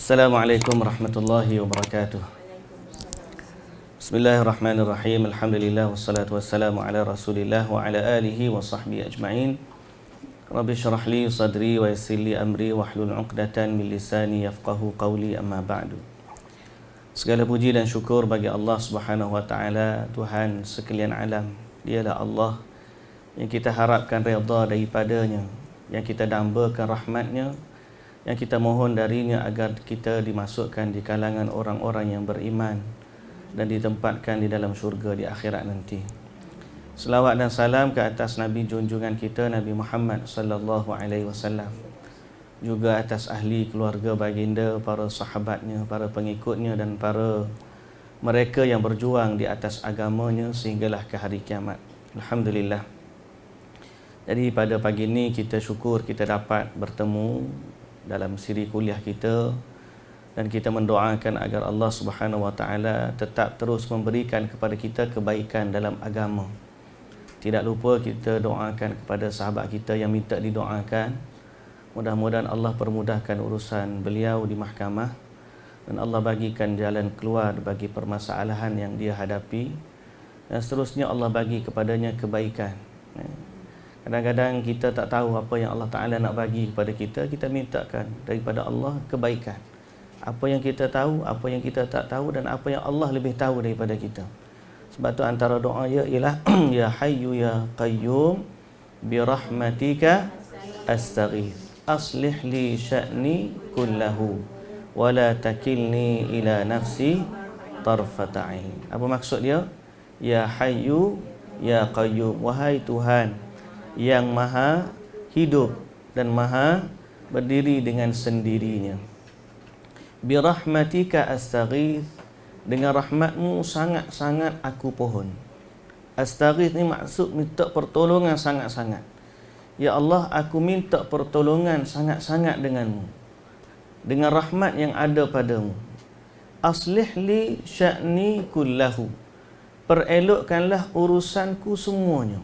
Assalamualaikum warahmatullahi wabarakatuh. Bismillahirrahmanirrahim. Alhamdulillah wassalatu wassalamu ala Rasulillah wa ala alihi wa sahbihi ajma'in. Rabbi syrah li sadri wa yassir amri wa hlul 'uqdatan min lisani yafqahu qawli amma ba'du. Segala puji dan syukur bagi Allah Subhanahu wa taala, Tuhan sekalian alam. Dialah Allah yang kita harapkan redha daripadanya, yang kita dambakan rahmatnya yang kita mohon darinya agar kita dimasukkan di kalangan orang-orang yang beriman dan ditempatkan di dalam syurga di akhirat nanti. Selawat dan salam ke atas Nabi junjungan kita Nabi Muhammad sallallahu alaihi wasallam. Juga atas ahli keluarga baginda, para sahabatnya, para pengikutnya dan para mereka yang berjuang di atas agamanya sehinggalah ke hari kiamat. Alhamdulillah. Jadi pada pagi ini kita syukur kita dapat bertemu dalam siri kuliah kita dan kita mendoakan agar Allah Subhanahu wa taala tetap terus memberikan kepada kita kebaikan dalam agama. Tidak lupa kita doakan kepada sahabat kita yang minta didoakan. Mudah-mudahan Allah permudahkan urusan beliau di mahkamah dan Allah bagikan jalan keluar bagi permasalahan yang dia hadapi dan seterusnya Allah bagi kepadanya kebaikan. Kadang-kadang kita tak tahu apa yang Allah Ta'ala nak bagi kepada kita Kita mintakan daripada Allah kebaikan Apa yang kita tahu, apa yang kita tak tahu Dan apa yang Allah lebih tahu daripada kita Sebab itu antara doa ya ialah Ya hayu ya qayyum Birahmatika astaghir Aslih li sya'ni kullahu Wala takilni ila nafsi tarfata'in Apa maksud dia? Ya hayu ya qayyum Wahai Tuhan yang maha hidup dan maha berdiri dengan sendirinya bi rahmatika astaghith dengan rahmatmu sangat-sangat aku pohon astaghith ni maksud minta pertolongan sangat-sangat ya Allah aku minta pertolongan sangat-sangat denganmu dengan rahmat yang ada padamu aslih li sya'ni kullahu perelokkanlah urusanku semuanya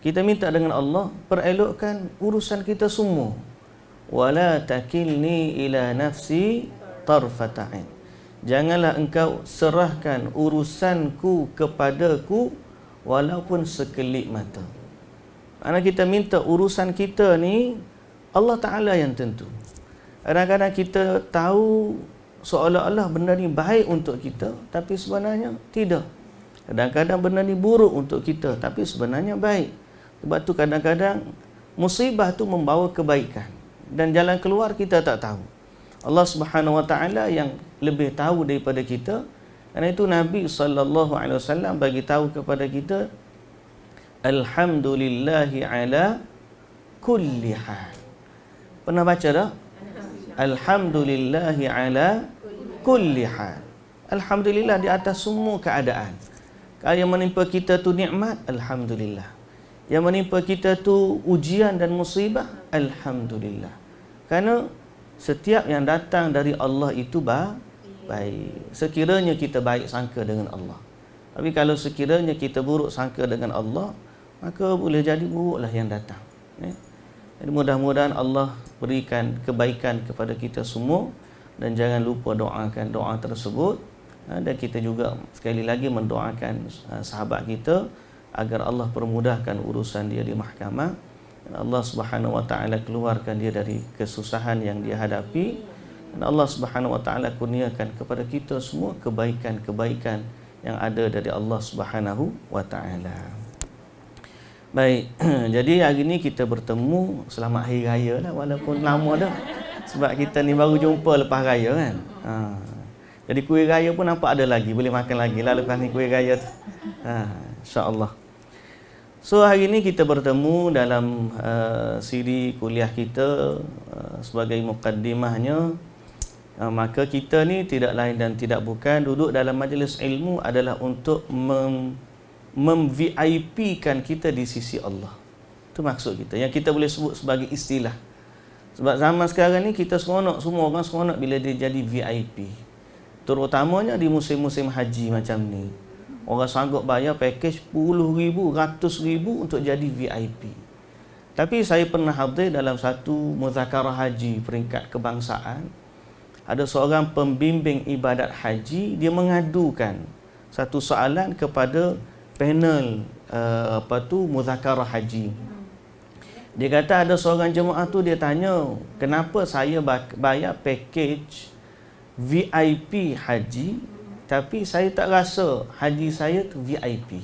kita minta dengan Allah perelokkan urusan kita semua wala takilni ila nafsi tarfata'in janganlah engkau serahkan urusanku kepadaku walaupun sekelip mata Karena kita minta urusan kita ni Allah Ta'ala yang tentu kadang-kadang kita tahu seolah-olah benda ni baik untuk kita tapi sebenarnya tidak kadang-kadang benda ni buruk untuk kita tapi sebenarnya baik sebab tu kadang-kadang musibah tu membawa kebaikan dan jalan keluar kita tak tahu. Allah Subhanahu Wa Taala yang lebih tahu daripada kita. Karena itu Nabi sallallahu alaihi wasallam bagi tahu kepada kita Alhamdulillahi ala kulli hal. Pernah baca dah? Alhamdulillahi ala kulli hal. Alhamdulillah di atas semua keadaan. Kalau yang menimpa kita tu nikmat, alhamdulillah yang menimpa kita tu ujian dan musibah alhamdulillah kerana setiap yang datang dari Allah itu baik sekiranya kita baik sangka dengan Allah tapi kalau sekiranya kita buruk sangka dengan Allah maka boleh jadi buruklah yang datang eh? jadi mudah-mudahan Allah berikan kebaikan kepada kita semua dan jangan lupa doakan doa tersebut eh, dan kita juga sekali lagi mendoakan eh, sahabat kita agar Allah permudahkan urusan dia di mahkamah dan Allah Subhanahu wa taala keluarkan dia dari kesusahan yang dia hadapi dan Allah Subhanahu wa taala kurniakan kepada kita semua kebaikan-kebaikan yang ada dari Allah Subhanahu wa taala. Baik, jadi hari ini kita bertemu selamat hari raya lah walaupun lama dah. Sebab kita ni baru jumpa lepas raya kan. Ha. Jadi kuih raya pun nampak ada lagi, boleh makan lagi lah lepas ni kuih raya tu. Ha. InsyaAllah. So hari ini kita bertemu dalam uh, siri kuliah kita uh, sebagai mukaddimahnya uh, maka kita ni tidak lain dan tidak bukan duduk dalam majlis ilmu adalah untuk mem, mem kita di sisi Allah. Itu maksud kita yang kita boleh sebut sebagai istilah. Sebab zaman sekarang ni kita seronok semua orang seronok bila dia jadi VIP. Terutamanya di musim-musim haji macam ni orang sanggup bayar pakej puluh ribu, ratus ribu untuk jadi VIP. Tapi saya pernah hadir dalam satu muzakarah haji peringkat kebangsaan. Ada seorang pembimbing ibadat haji, dia mengadukan satu soalan kepada panel uh, apa tu muzakarah haji. Dia kata ada seorang jemaah tu dia tanya, kenapa saya bayar package VIP haji tapi saya tak rasa haji saya tu VIP.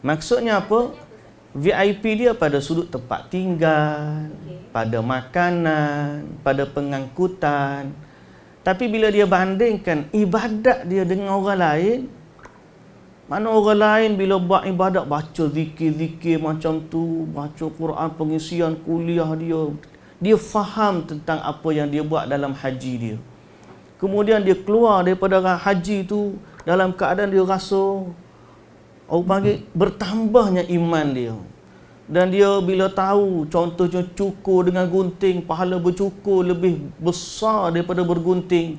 Maksudnya apa? VIP dia pada sudut tempat tinggal, pada makanan, pada pengangkutan. Tapi bila dia bandingkan ibadat dia dengan orang lain, mana orang lain bila buat ibadat baca zikir-zikir macam tu, baca Quran pengisian kuliah dia, dia faham tentang apa yang dia buat dalam haji dia. Kemudian dia keluar daripada haji itu dalam keadaan dia rasa Orang panggil bertambahnya iman dia Dan dia bila tahu contohnya cukur dengan gunting Pahala bercukur lebih besar daripada bergunting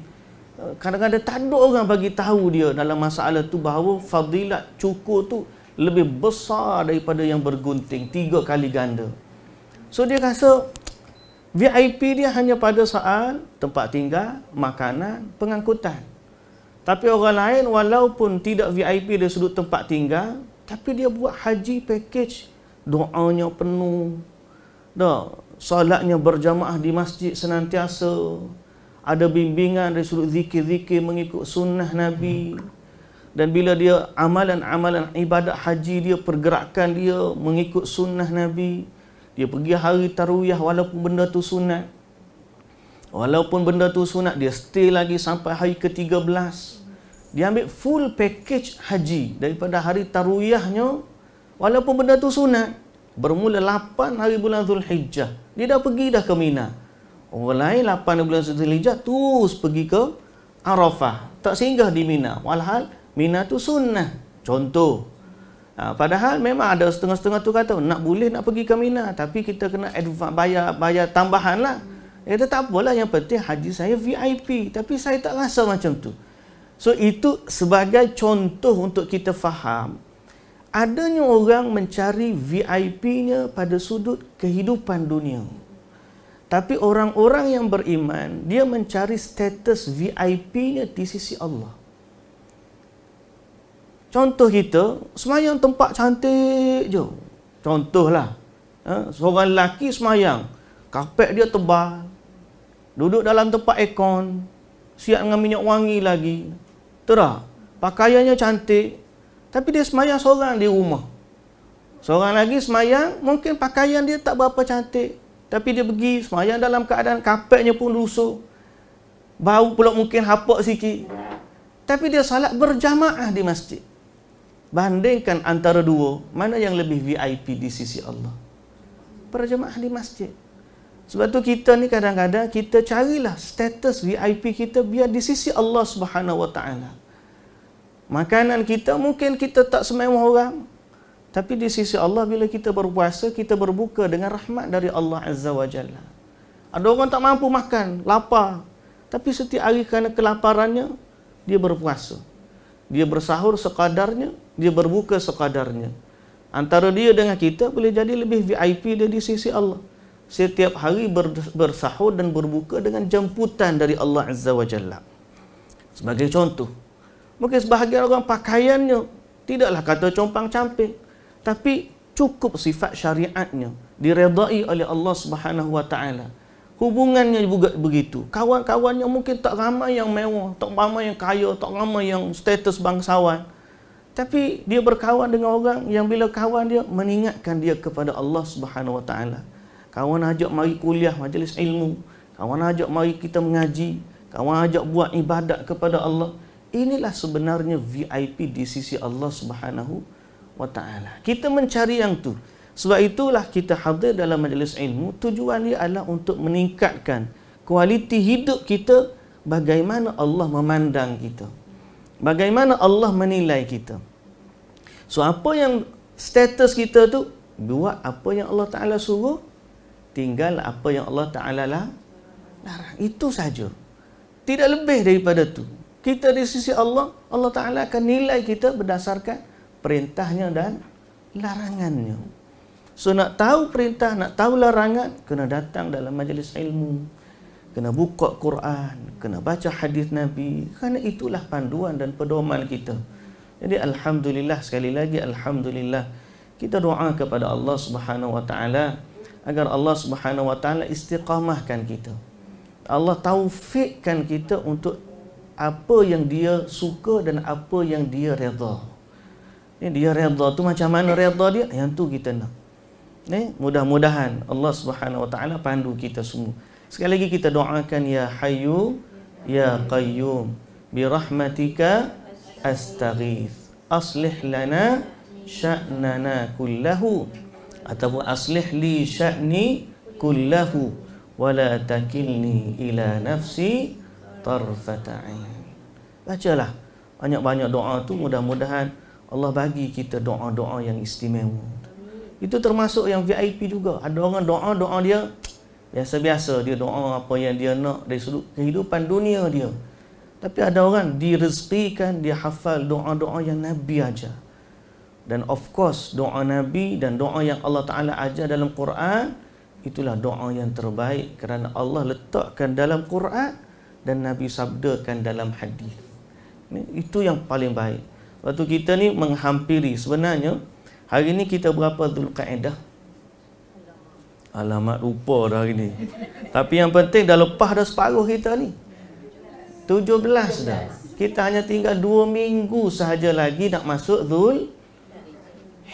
eh, Kadang-kadang tak ada orang bagi tahu dia dalam masalah tu bahawa fadilat cukur tu lebih besar daripada yang bergunting tiga kali ganda. So dia rasa VIP dia hanya pada soal tempat tinggal, makanan, pengangkutan. Tapi orang lain walaupun tidak VIP dari sudut tempat tinggal, tapi dia buat haji package. Doanya penuh. Dah, solatnya berjamaah di masjid senantiasa. Ada bimbingan dari sudut zikir-zikir mengikut sunnah Nabi. Dan bila dia amalan-amalan ibadat haji dia, pergerakan dia mengikut sunnah Nabi. Dia pergi hari tarwiyah walaupun benda tu sunat. Walaupun benda tu sunat, dia stay lagi sampai hari ke-13. Dia ambil full package haji daripada hari tarwiyahnya. Walaupun benda tu sunat. Bermula 8 hari bulan Dhul Hijjah. Dia dah pergi dah ke Mina. Mulai 8 bulan Dhul Hijjah, terus pergi ke Arafah. Tak singgah di Mina. Walhal, Mina tu sunnah. Contoh, Ha, padahal memang ada setengah-setengah tu kata nak boleh nak pergi ke Mina tapi kita kena advance, bayar bayar tambahan lah. Dia kata tak boleh yang penting haji saya VIP tapi saya tak rasa macam tu. So itu sebagai contoh untuk kita faham adanya orang mencari VIP-nya pada sudut kehidupan dunia. Tapi orang-orang yang beriman, dia mencari status VIP-nya di sisi Allah. Contoh kita, semayang tempat cantik je. Contohlah, eh, seorang lelaki semayang, kapek dia tebal, duduk dalam tempat ekon, siap dengan minyak wangi lagi. Terah, pakaiannya cantik, tapi dia semayang seorang di rumah. Seorang lagi semayang, mungkin pakaian dia tak berapa cantik. Tapi dia pergi semayang dalam keadaan kapeknya pun rusuh. Bau pula mungkin hapok sikit. Tapi dia salat berjamaah di masjid. Bandingkan antara dua, mana yang lebih VIP di sisi Allah? Para jemaah di masjid. Sebab tu kita ni kadang-kadang kita carilah status VIP kita biar di sisi Allah Subhanahu Wa Taala. Makanan kita mungkin kita tak semewah orang. Tapi di sisi Allah bila kita berpuasa, kita berbuka dengan rahmat dari Allah Azza wa Jalla. Ada orang tak mampu makan, lapar. Tapi setiap hari kerana kelaparannya, dia berpuasa dia bersahur sekadarnya, dia berbuka sekadarnya. Antara dia dengan kita boleh jadi lebih VIP dia di sisi Allah. Setiap hari bersahur dan berbuka dengan jemputan dari Allah Azza wa Jalla. Sebagai contoh, mungkin sebahagian orang pakaiannya tidaklah kata compang camping. Tapi cukup sifat syariatnya diredai oleh Allah Subhanahu wa taala. Hubungannya juga begitu. Kawan-kawan yang mungkin tak ramai yang mewah, tak ramai yang kaya, tak ramai yang status bangsawan. Tapi dia berkawan dengan orang yang bila kawan dia mengingatkan dia kepada Allah Subhanahu Wa Taala. Kawan ajak mari kuliah majlis ilmu. Kawan ajak mari kita mengaji. Kawan ajak buat ibadat kepada Allah. Inilah sebenarnya VIP di sisi Allah Subhanahu Wa Taala. Kita mencari yang tu. Sebab itulah kita hadir dalam majlis ilmu Tujuan dia adalah untuk meningkatkan Kualiti hidup kita Bagaimana Allah memandang kita Bagaimana Allah menilai kita So apa yang status kita tu Buat apa yang Allah Ta'ala suruh Tinggal apa yang Allah Ta'ala lah larang. Itu saja Tidak lebih daripada tu Kita di sisi Allah Allah Ta'ala akan nilai kita berdasarkan Perintahnya dan larangannya So nak tahu perintah, nak tahu larangan, kena datang dalam majlis ilmu. Kena buka Quran, kena baca hadis Nabi. Kerana itulah panduan dan pedoman kita. Jadi Alhamdulillah, sekali lagi Alhamdulillah. Kita doa kepada Allah Subhanahu Wa Taala agar Allah Subhanahu Wa Taala istiqamahkan kita. Allah taufikkan kita untuk apa yang dia suka dan apa yang dia redha. Ini dia redha tu macam mana redha dia? Yang tu kita nak. Eh, mudah-mudahan Allah Subhanahu wa taala pandu kita semua. Sekali lagi kita doakan ya Hayyu ya Qayyum bi rahmatika astaghith. Aslih lana sya'nana kullahu atau aslih li sya'ni kullahu wala takilni ila nafsi tarfata ain. Bacalah banyak-banyak doa tu mudah-mudahan Allah bagi kita doa-doa yang istimewa. Itu termasuk yang VIP juga. Ada orang doa-doa dia biasa-biasa dia doa apa yang dia nak dari sudut kehidupan dunia dia. Tapi ada orang direzekikan dia hafal doa-doa yang Nabi aja. Dan of course doa Nabi dan doa yang Allah Taala aja dalam Quran itulah doa yang terbaik kerana Allah letakkan dalam Quran dan Nabi sabdakan dalam hadis. Itu yang paling baik. Waktu kita ni menghampiri sebenarnya Hari ni kita berapa dulu Qa'idah? Alamat rupa dah hari ni. Tapi yang penting dah lepas dah separuh kita ni. 17 dah. Kita hanya tinggal 2 minggu sahaja lagi nak masuk Dhul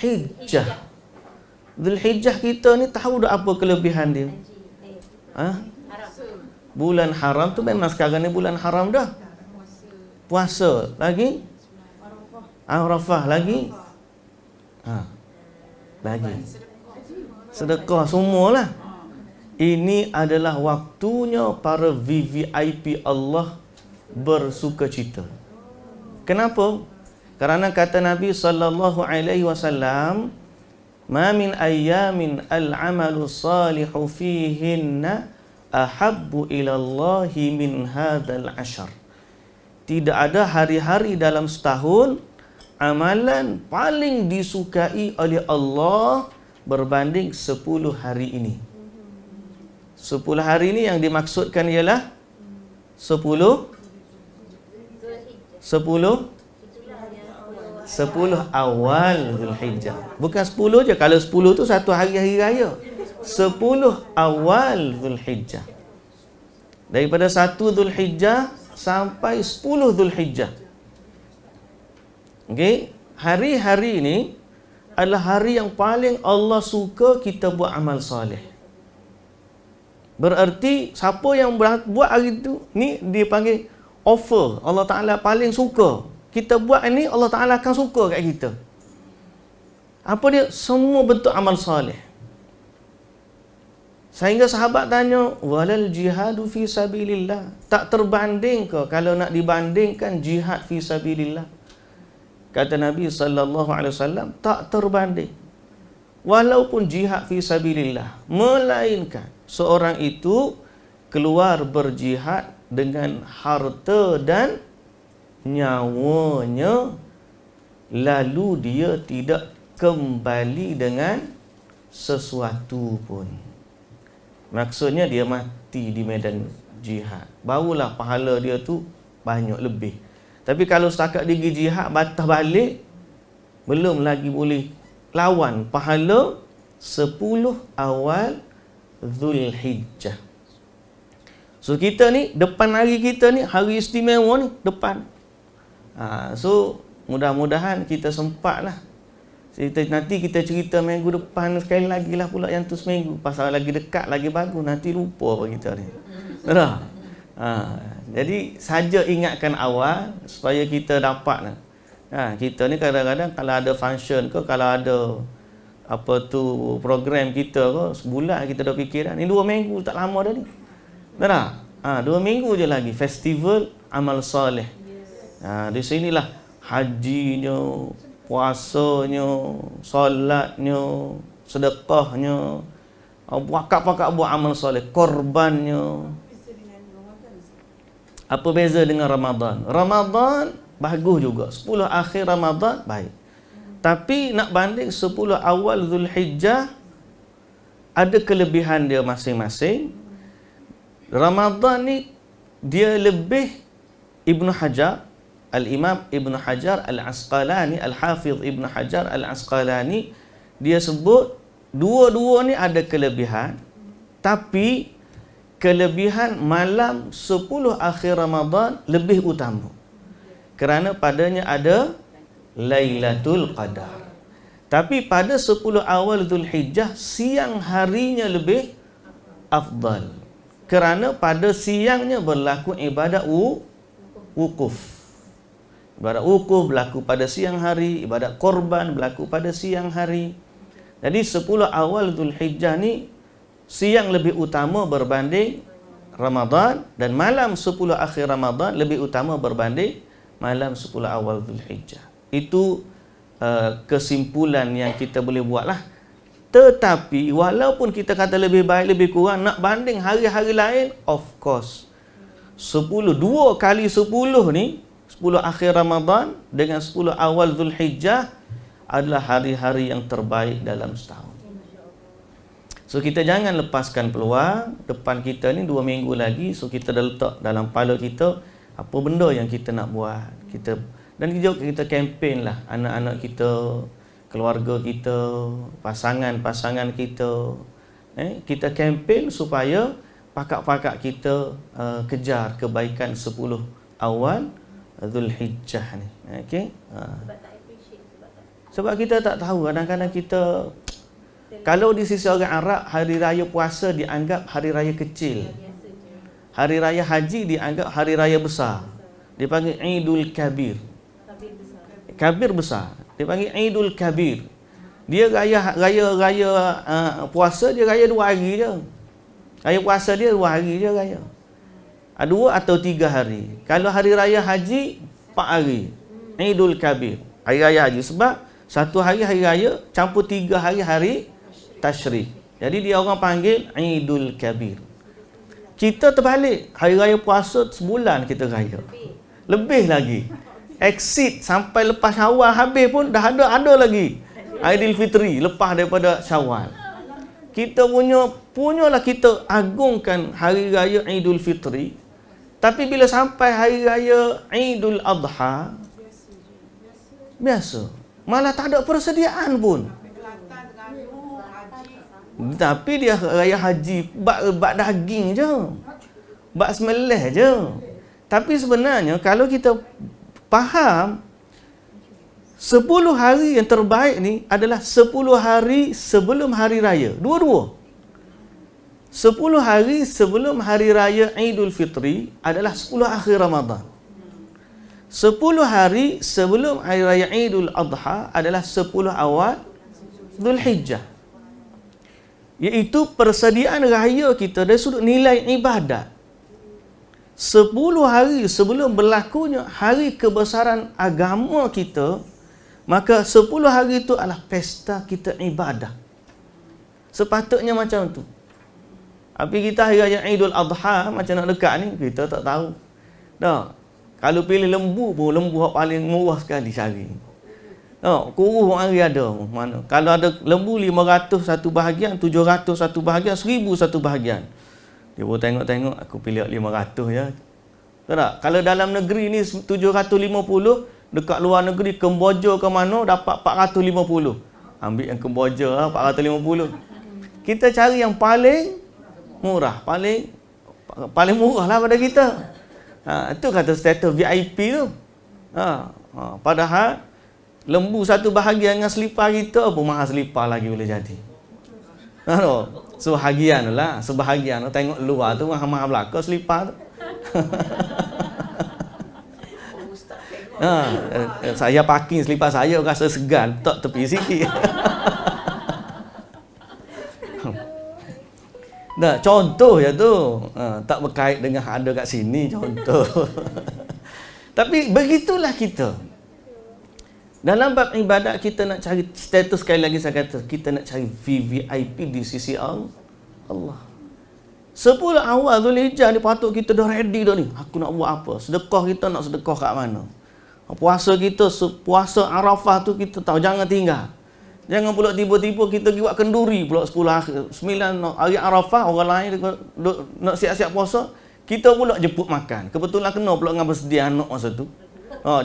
Hijjah. Dhul Hijjah kita ni tahu dah apa kelebihan dia. Ha? Bulan haram tu memang sekarang ni bulan haram dah. Puasa. Lagi? Arafah. lagi? ha. Lagi Sedekah semualah Ini adalah waktunya Para VVIP Allah Bersuka cita Kenapa? Kerana kata Nabi Sallallahu Alaihi Wasallam Ma min ayyamin al-amalu salihu fihinna ahabbu ila Allah min hadzal ashar. Tidak ada hari-hari dalam setahun amalan paling disukai oleh Allah berbanding 10 hari ini. 10 hari ini yang dimaksudkan ialah 10 10 10 awal Zulhijjah. Bukan 10 je, kalau 10 tu satu hari hari raya. 10 awal Zulhijjah. Daripada 1 Zulhijjah sampai 10 Zulhijjah. Okey, hari-hari ini adalah hari yang paling Allah suka kita buat amal soleh. Bererti siapa yang buat hari itu ni dipanggil offer. Allah Taala paling suka. Kita buat ini Allah Taala akan suka kat kita. Apa dia? Semua bentuk amal soleh. Sehingga sahabat tanya, walal jihadu fi sabilillah. Tak terbanding ke kalau nak dibandingkan jihad fi sabilillah? kata Nabi sallallahu alaihi wasallam tak terbanding walaupun jihad fi sabilillah melainkan seorang itu keluar berjihad dengan harta dan nyawanya lalu dia tidak kembali dengan sesuatu pun maksudnya dia mati di medan jihad barulah pahala dia tu banyak lebih tapi kalau setakat dia pergi jihad, batas balik, belum lagi boleh lawan pahala Sepuluh awal Dhul Hijjah. So kita ni, depan hari kita ni, hari istimewa ni, depan. Ha, so mudah-mudahan kita sempat lah. Cerita, nanti kita cerita minggu depan sekali lagi lah pula yang tu seminggu. Pasal lagi dekat, lagi bagus, nanti lupa apa kita ni. Dah? Ha. Jadi saja ingatkan awal supaya kita dapat lah. ha, kita ni kadang-kadang kalau ada function ke kalau ada apa tu program kita ke sebulan kita dah fikiran ni dua minggu tak lama dah ni dah tak? Ha, dua minggu je lagi festival amal soleh ha, di sinilah hajinya puasanya solatnya sedekahnya wakaf-wakaf buat amal soleh korbannya apa beza dengan Ramadan? Ramadan bagus juga. 10 akhir Ramadan baik. Tapi nak banding 10 awal Zulhijjah ada kelebihan dia masing-masing. Ramadan ni dia lebih Ibn Hajar Al-Imam Ibn Hajar Al-Asqalani Al-Hafidh Ibn Hajar Al-Asqalani Dia sebut Dua-dua ni ada kelebihan Tapi kelebihan malam 10 akhir Ramadan lebih utama. Kerana padanya ada Lailatul Qadar. Tapi pada 10 awal Hijjah siang harinya lebih afdal. Kerana pada siangnya berlaku ibadat wukuf. Ibadat wukuf berlaku pada siang hari, ibadat korban berlaku pada siang hari. Jadi 10 awal Hijjah ni siang lebih utama berbanding Ramadan dan malam sepuluh akhir Ramadan lebih utama berbanding malam sepuluh awal Zulhijjah. Itu uh, kesimpulan yang kita boleh buat lah. Tetapi walaupun kita kata lebih baik lebih kurang nak banding hari-hari lain, of course. sepuluh dua kali sepuluh ni sepuluh akhir Ramadan dengan sepuluh awal Zulhijjah adalah hari-hari yang terbaik dalam setahun. So kita jangan lepaskan peluang depan kita ni dua minggu lagi so kita dah letak dalam kepala kita apa benda yang kita nak buat. Kita dan kita kita campaign lah anak-anak kita, keluarga kita, pasangan-pasangan kita. Eh, kita campaign supaya pakak-pakak kita uh, kejar kebaikan sepuluh awal Zulhijjah ni. Eh, okay? Uh. Ah. Sebab kita tak tahu kadang-kadang kita kalau di sisi orang Arab hari raya puasa dianggap hari raya kecil. Ya, hari raya haji dianggap hari raya besar. Dipanggil Idul Kabir. Kabir besar. Dipanggil Idul Kabir. Dia raya raya raya uh, puasa dia raya dua hari je. Raya puasa dia dua hari je raya. Ah, dua atau tiga hari. Kalau hari raya haji, empat hari. Hmm. Idul Kabir. Hari raya haji. Sebab satu hari hari raya, campur tiga hari hari tashrih. Jadi dia orang panggil Idul Kabir. Kita terbalik, hari raya puasa sebulan kita raya. Lebih lagi. Exit sampai lepas Syawal habis pun dah ada ada lagi. Fitri lepas daripada Syawal. Kita punya punyalah kita agungkan hari raya Idul Fitri. Tapi bila sampai hari raya Idul Adha biasa. Malah tak ada persediaan pun. Tapi dia raya haji bak, bak daging je. Bak semelih je. Tapi sebenarnya kalau kita faham 10 hari yang terbaik ni adalah 10 hari sebelum hari raya. Dua-dua. 10 hari sebelum hari raya Idul Fitri adalah 10 akhir Ramadan. 10 hari sebelum hari raya Idul Adha adalah 10 awal Dhul Hijjah iaitu persediaan raya kita dari sudut nilai ibadat Sepuluh hari sebelum berlakunya hari kebesaran agama kita maka sepuluh hari itu adalah pesta kita ibadah sepatutnya macam tu tapi kita hari raya Idul Adha macam nak dekat ni kita tak tahu dah kalau pilih lembu pun lembu yang paling murah sekali cari Oh, kuruh hari ada. Mana? Kalau ada lembu 500 satu bahagian, 700 satu bahagian, 1000 satu bahagian. Dia pun tengok-tengok, aku pilih 500 ya. Tak? Kalau dalam negeri ni 750, dekat luar negeri Kemboja ke mana dapat 450. Ambil yang Kemboja lah, 450. Kita cari yang paling murah, paling paling murah lah pada kita. Ha, itu kata status VIP tu. Ha, ha, padahal Lembu satu bahagian dengan selipar kita pun mahal selipar lagi boleh jadi. Ha no. Sebahagian lah, sebahagian lah. tengok luar tu mahal-mahal belaka selipar tu. ha, saya parking selipar saya rasa segan tak tepi sikit. Nah, contoh ya tu. Ha, tak berkait dengan ada kat sini contoh. Tapi begitulah kita. Dalam bab ibadat kita nak cari status sekali lagi saya kata kita nak cari VVIP di sisi Allah. Sepuluh awal Zulhijjah ni patut kita dah ready dah ni. Aku nak buat apa? Sedekah kita nak sedekah kat mana? Puasa kita, puasa Arafah tu kita tahu jangan tinggal. Jangan pula tiba-tiba kita pergi buat kenduri pula 10 akhir. 9 hari Arafah orang lain nak siap-siap puasa, kita pula jemput makan. Kebetulan kena pula dengan bersedia anak masa tu. Oh,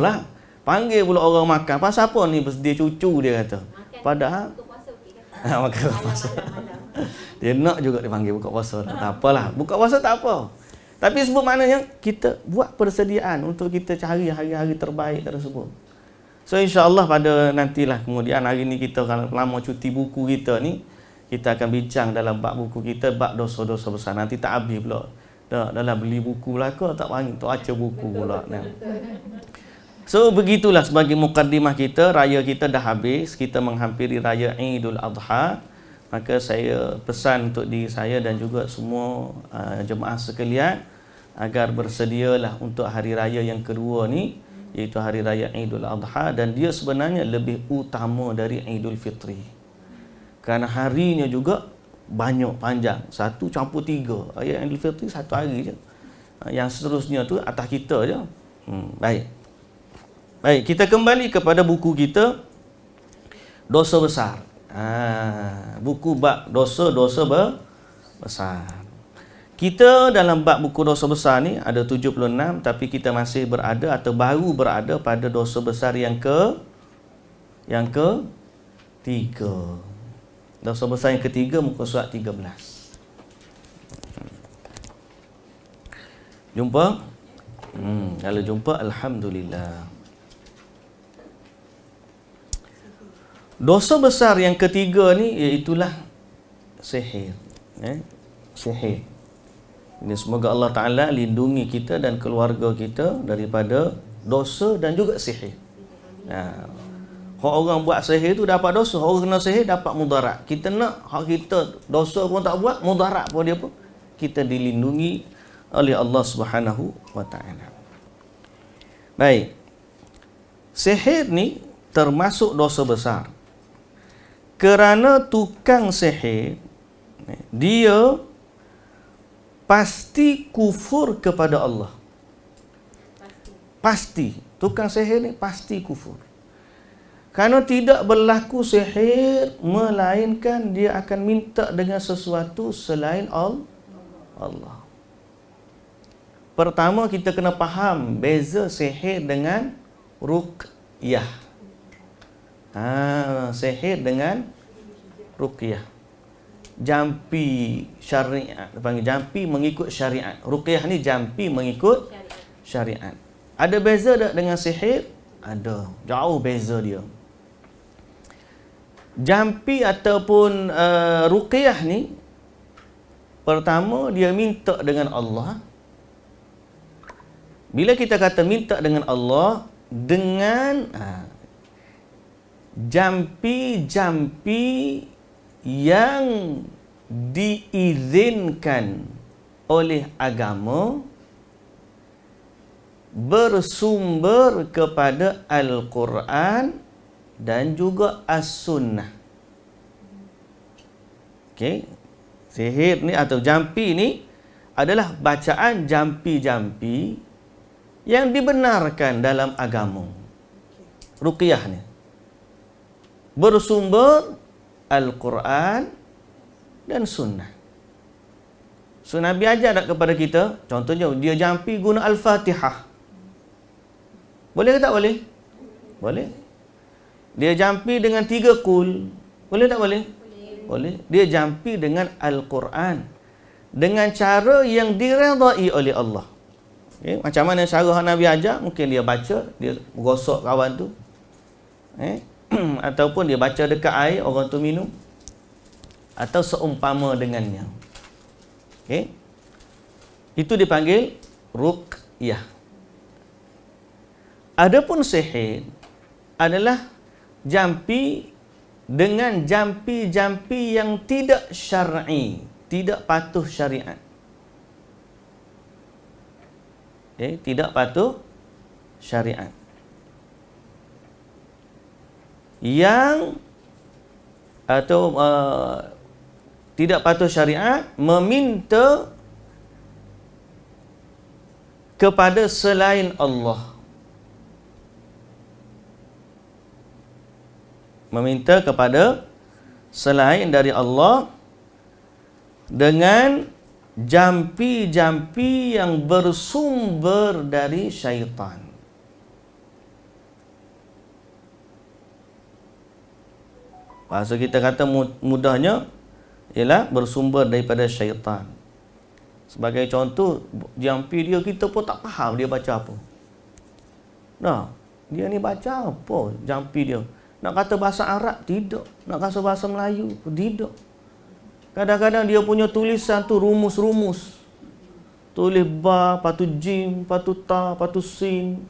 lah. Panggil pula orang makan. Pasal apa ni birthday cucu dia kata. Padahal puasa okay, ah, makan puasa. dia nak juga dipanggil buka puasa. Tak apalah. Buka puasa tak apa. Tapi sebut maknanya kita buat persediaan untuk kita cari hari-hari terbaik tersebut. So insyaAllah pada nantilah kemudian hari ni kita kalau lama cuti buku kita ni kita akan bincang dalam bab buku kita bab dosa-dosa besar nanti tak habis pula. Dah dalam beli buku lah ke tak panggil tu aca buku pula. Betul, betul, betul. So begitulah sebagai mukaddimah kita raya kita dah habis kita menghampiri raya Idul Adha maka saya pesan untuk diri saya dan juga semua uh, jemaah sekalian agar bersedialah untuk hari raya yang kedua ni iaitu hari raya Idul Adha dan dia sebenarnya lebih utama dari Idul Fitri. Kerana harinya juga banyak panjang, satu campur tiga. ayat Idul Fitri satu hari je. Yang seterusnya tu atas kita je. Hmm, baik. Baik, kita kembali kepada buku kita Dosa Besar. Ha, buku bab dosa-dosa besar. Kita dalam bab buku dosa besar ni ada 76 tapi kita masih berada atau baru berada pada dosa besar yang ke yang ke tiga. Dosa besar yang ketiga muka surat 13. Jumpa? Hmm, kalau jumpa alhamdulillah. Dosa besar yang ketiga ni Iaitulah Sihir eh? Sihir ini Semoga Allah Ta'ala lindungi kita dan keluarga kita Daripada dosa dan juga sihir ha. Orang buat sihir tu dapat dosa Orang kena sihir dapat mudarat Kita nak hak kita dosa pun tak buat Mudarat pun dia pun Kita dilindungi oleh Allah Subhanahu Wa Ta'ala Baik Sihir ni termasuk dosa besar kerana tukang sihir dia pasti kufur kepada Allah. Pasti. Tukang sihir ni pasti kufur. Kerana tidak berlaku sihir melainkan dia akan minta dengan sesuatu selain Allah. Pertama kita kena faham beza sihir dengan ruqyah ha, sihir dengan ruqyah jampi syariat panggil jampi mengikut syariat ruqyah ni jampi mengikut syariat ada beza tak dengan sihir ada jauh beza dia jampi ataupun uh, ruqyah ni pertama dia minta dengan Allah bila kita kata minta dengan Allah dengan uh, jampi-jampi yang diizinkan oleh agama bersumber kepada Al-Quran dan juga As-Sunnah. Okey. Sihir ni atau jampi ni adalah bacaan jampi-jampi yang dibenarkan dalam agama. Ruqyah ni bersumber Al-Quran dan Sunnah. So Nabi ajar tak kepada kita, contohnya dia jampi guna Al-Fatihah. Boleh ke tak boleh? Boleh. Dia jampi dengan tiga kul. Boleh tak boleh? Boleh. Dia jampi dengan Al-Quran. Dengan cara yang diredai oleh Allah. Okay. Eh, macam mana cara Nabi ajar? Mungkin dia baca, dia gosok kawan tu. Eh? Hmm, ataupun dia baca dekat air orang tu minum atau seumpama dengannya okey itu dipanggil ruqyah adapun sihir adalah jampi dengan jampi-jampi yang tidak syar'i tidak patuh syariat okey tidak patuh syariat yang atau uh, tidak patuh syariat meminta kepada selain Allah meminta kepada selain dari Allah dengan jampi-jampi yang bersumber dari syaitan Bahasa kita kata mudahnya ialah bersumber daripada syaitan. Sebagai contoh, jampi dia kita pun tak faham dia baca apa. Nah, dia ni baca apa jampi dia. Nak kata bahasa Arab, tidak. Nak kata bahasa Melayu, tidak. Kadang-kadang dia punya tulisan tu rumus-rumus. Tulis ba, patu jim, patu ta, patu sin.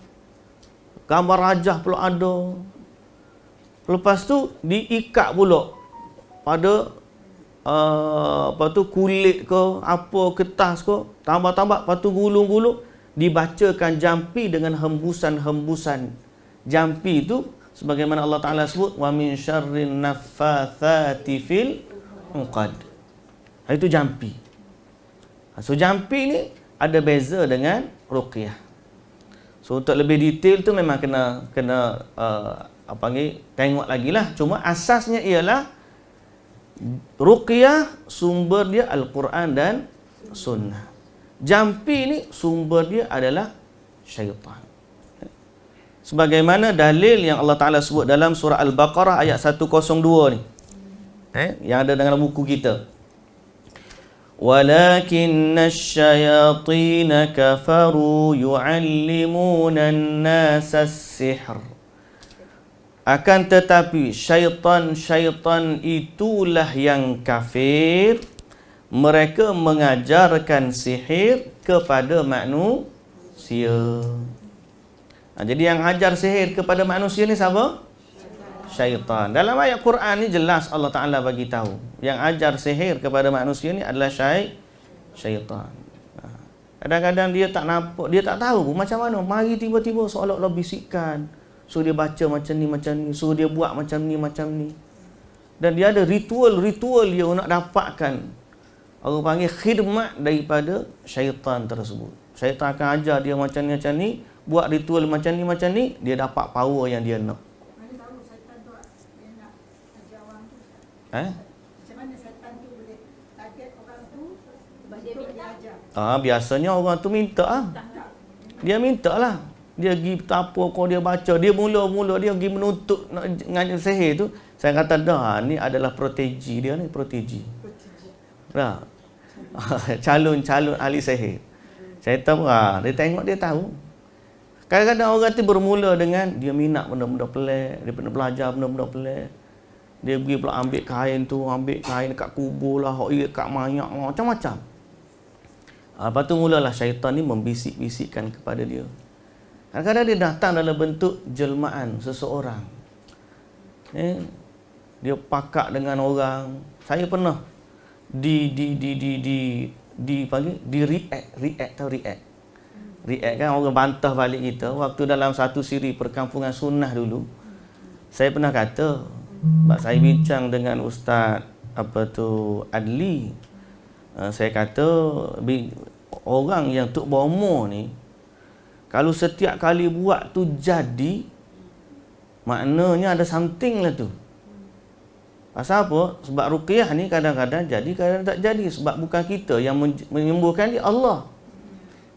Gambar rajah pula ada. Lepas tu diikat pula pada uh, apa tu kulit ke apa kertas ke tambah-tambah lepas tu gulung-gulung dibacakan jampi dengan hembusan-hembusan. Jampi tu sebagaimana Allah Taala sebut wa min syarrin naffathati fil uqad. Itu jampi. Ha, so jampi ni ada beza dengan ruqyah. So untuk lebih detail tu memang kena kena uh, apa lagi tengok lagi lah cuma asasnya ialah ruqyah sumber dia al-Quran dan sunnah jampi ini sumber dia adalah syaitan sebagaimana dalil yang Allah Taala sebut dalam surah al-Baqarah ayat 102 ni eh yang ada dalam buku kita ولكن الشياطين كفروا يعلمون الناس السحر akan tetapi syaitan-syaitan itulah yang kafir mereka mengajarkan sihir kepada manusia nah, ha, jadi yang ajar sihir kepada manusia ni siapa syaitan dalam ayat Quran ni jelas Allah Taala bagi tahu yang ajar sihir kepada manusia ni adalah syaitan ha. kadang-kadang dia tak nampak dia tak tahu macam mana mari tiba-tiba seolah-olah bisikan Suruh dia baca macam ni, macam ni. Suruh dia buat macam ni, macam ni. Dan dia ada ritual-ritual dia nak dapatkan. Orang panggil khidmat daripada syaitan tersebut. Syaitan akan ajar dia macam ni, macam ni. Buat ritual macam ni, macam ni. Dia dapat power yang dia nak. Eh? Ah biasanya orang tu minta ah. Dia minta lah dia pergi tapa kau dia baca dia mula-mula dia pergi menuntut dengan sihir tu saya kata dah ni adalah proteji dia ni proteji. nah calon-calon ahli sihir saya tahu ah dia tengok dia tahu kadang-kadang orang tu bermula dengan dia minat benda-benda pelik dia pernah belajar benda-benda pelik dia pergi pula ambil kain tu ambil kain kat kubur lah hok ya kat mayak lah macam-macam ah, Lepas tu mulalah syaitan ni membisik-bisikkan kepada dia. Kadang-kadang dia datang dalam bentuk jelmaan seseorang. Eh, dia pakak dengan orang. Saya pernah di di di di di di panggil di react react atau react. React kan orang bantah balik kita waktu dalam satu siri perkampungan sunnah dulu. Saya pernah kata, sebab saya bincang dengan ustaz apa tu Adli. Uh, saya kata orang yang tok bomo ni kalau setiap kali buat tu jadi Maknanya ada something lah tu Pasal apa? Sebab ruqyah ni kadang-kadang jadi kadang-kadang tak jadi Sebab bukan kita yang menyembuhkan dia Allah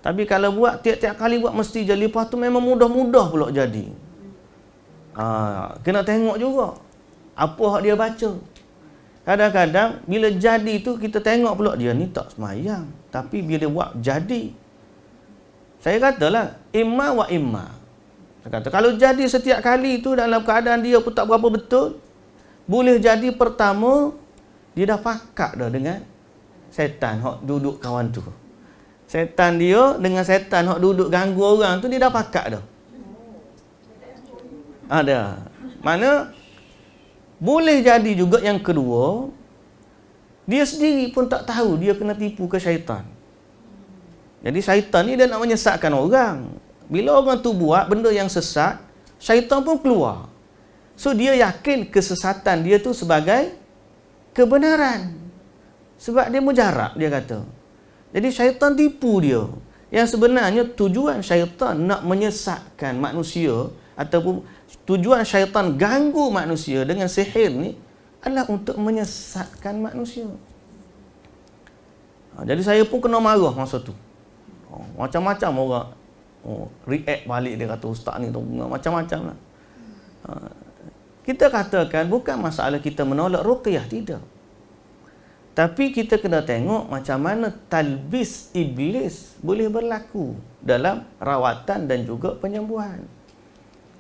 Tapi kalau buat tiap-tiap kali buat mesti jadi Lepas tu memang mudah-mudah pula jadi ha, Kena tengok juga Apa hak dia baca Kadang-kadang bila jadi tu kita tengok pula dia ni tak semayang Tapi bila buat jadi saya katalah imma wa imma. Saya kata kalau jadi setiap kali itu dalam keadaan dia pun tak berapa betul, boleh jadi pertama dia dah pakak dah dengan setan hok duduk kawan tu. Setan dia dengan setan hok duduk ganggu orang tu dia dah pakak dah. Ada. Mana boleh jadi juga yang kedua dia sendiri pun tak tahu dia kena tipu ke syaitan. Jadi syaitan ni dia nak menyesatkan orang. Bila orang tu buat benda yang sesat, syaitan pun keluar. So dia yakin kesesatan dia tu sebagai kebenaran. Sebab dia mujarab dia kata. Jadi syaitan tipu dia. Yang sebenarnya tujuan syaitan nak menyesatkan manusia ataupun tujuan syaitan ganggu manusia dengan sihir ni adalah untuk menyesatkan manusia. Ha, jadi saya pun kena marah masa tu. Oh, macam-macam orang oh, react balik dia kata ustaz ni tu macam-macam lah. Uh, kita katakan bukan masalah kita menolak ruqyah tidak. Tapi kita kena tengok macam mana talbis iblis boleh berlaku dalam rawatan dan juga penyembuhan.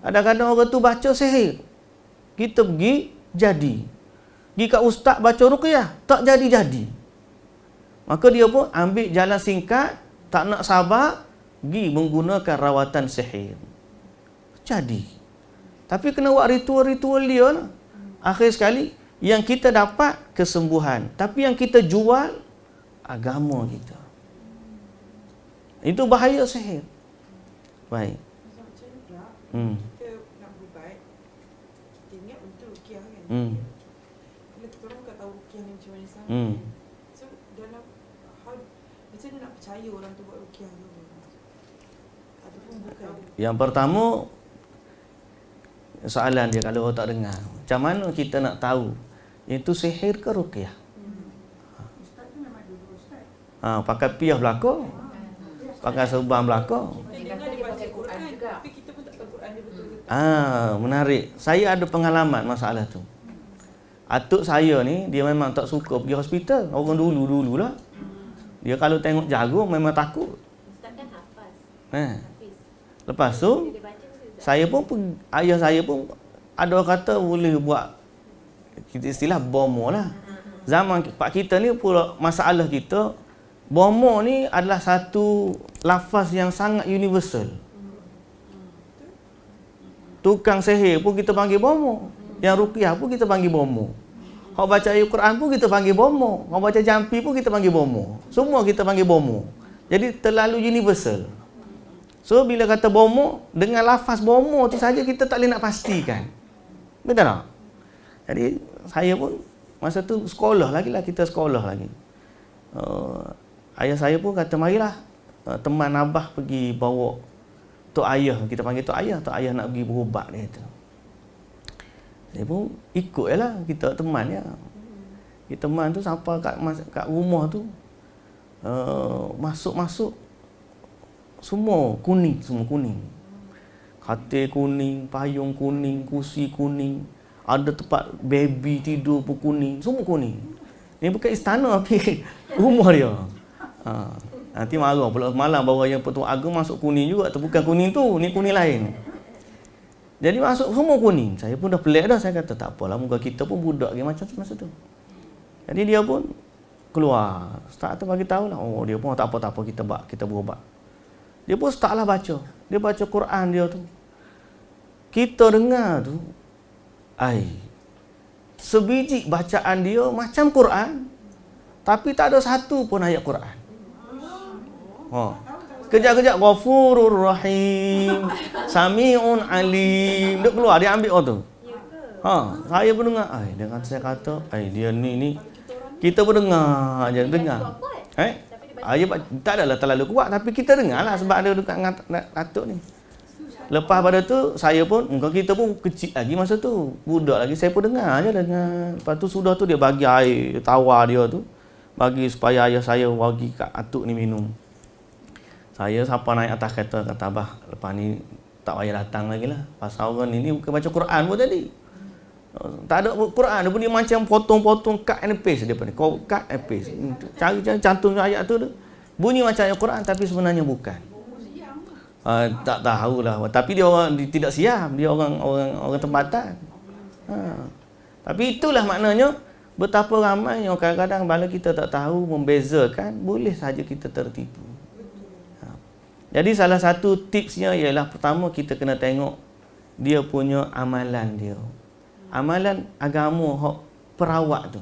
Ada kadang orang tu baca sihir. Kita pergi jadi. Pergi kat ustaz baca ruqyah tak jadi-jadi. Maka dia pun ambil jalan singkat tak nak sabar pergi menggunakan rawatan sihir jadi tapi kena buat ritual-ritual dia lah. akhir sekali yang kita dapat kesembuhan tapi yang kita jual agama kita itu bahaya sihir baik hmm kita nak berubat kita ingat untuk kiah kan hmm kita kata kiah ni macam mana sama hmm Yang pertama soalan dia kalau orang tak dengar. Macam mana kita nak tahu itu sihir ke ruqyah? Ha, pakai piah belaka. Pakai serban belaka. Ah, ha, menarik. Saya ada pengalaman masalah tu. Atuk saya ni dia memang tak suka pergi hospital orang dulu dulu lah. Dia kalau tengok jago memang takut. Ustaz kan hafaz. Ha. Lepas tu saya pun ayah saya pun ada orang kata boleh buat kita istilah bomo lah. Zaman pak kita ni pula masalah kita bomo ni adalah satu lafaz yang sangat universal. Tukang sihir pun kita panggil bomo. Yang rukiah pun kita panggil bomo. Kau baca ayat Quran pun kita panggil bomo. Kau baca jampi pun kita panggil bomo. Semua kita panggil bomo. Jadi terlalu universal. So bila kata bomo dengan lafaz bomo tu saja kita tak boleh nak pastikan. Betul tak? Jadi saya pun masa tu sekolah lagi lah kita sekolah lagi. Uh, ayah saya pun kata marilah uh, teman abah pergi bawa tok ayah kita panggil tok ayah tok ayah nak pergi berubat dia tu. Saya pun ikut lah kita teman ya. Kita teman tu sampai kat kat rumah tu uh, masuk-masuk semua kuning, semua kuning. Katil kuning, payung kuning, kursi kuning. Ada tempat baby tidur pun kuning. Semua kuning. Ini bukan istana tapi rumah dia. Ha. Nanti marah pula malam bawa yang petua agama masuk kuning juga. Atau bukan kuning tu, ni kuning lain. Jadi masuk semua kuning. Saya pun dah pelik dah. Saya kata tak apalah. Muka kita pun budak lagi macam tu masa tu. Jadi dia pun keluar. Ustaz tu bagi tahu lah. Oh dia pun tak apa-apa kita buat. Kita buat Apa. Dia pun taklah baca. Dia baca Quran dia tu. Kita dengar tu. Ai. Sebiji bacaan dia macam Quran. Tapi tak ada satu pun ayat Quran. Ha. Oh. Kejap-kejap Ghafurur Rahim. Sami'un Alim. Dia keluar dia ambil tu. Ha, saya pun dengar. Ai, dia kata saya kata, ai dia ni ni. Kita pun dengar, dengar. Eh? Ayah, ayah, ayah tak adalah terlalu kuat tapi kita dengar lah sebab ada dekat dengan atuk ni. Lepas pada tu saya pun muka kita pun kecil lagi masa tu. Budak lagi saya pun dengar aja dengar lepas tu sudah tu dia bagi air tawar dia tu bagi supaya ayah saya bagi kat atuk ni minum. Saya siapa naik atas kereta kata abah lepas ni tak payah datang lagi lah. Pasal orang ni, ni bukan baca Quran pun tadi tak ada Quran dia punya macam potong-potong cut and paste dia panggil kau cut and paste hmm, cari cari cantum ayat tu dia. bunyi macam ayat Quran tapi sebenarnya bukan uh, tak lah, tapi dia orang dia tidak siap dia orang orang orang tempatan ha. tapi itulah maknanya betapa ramai yang kadang-kadang bila kita tak tahu membezakan boleh saja kita tertipu ha. jadi salah satu tipsnya ialah pertama kita kena tengok dia punya amalan dia amalan agama hok perawat tu.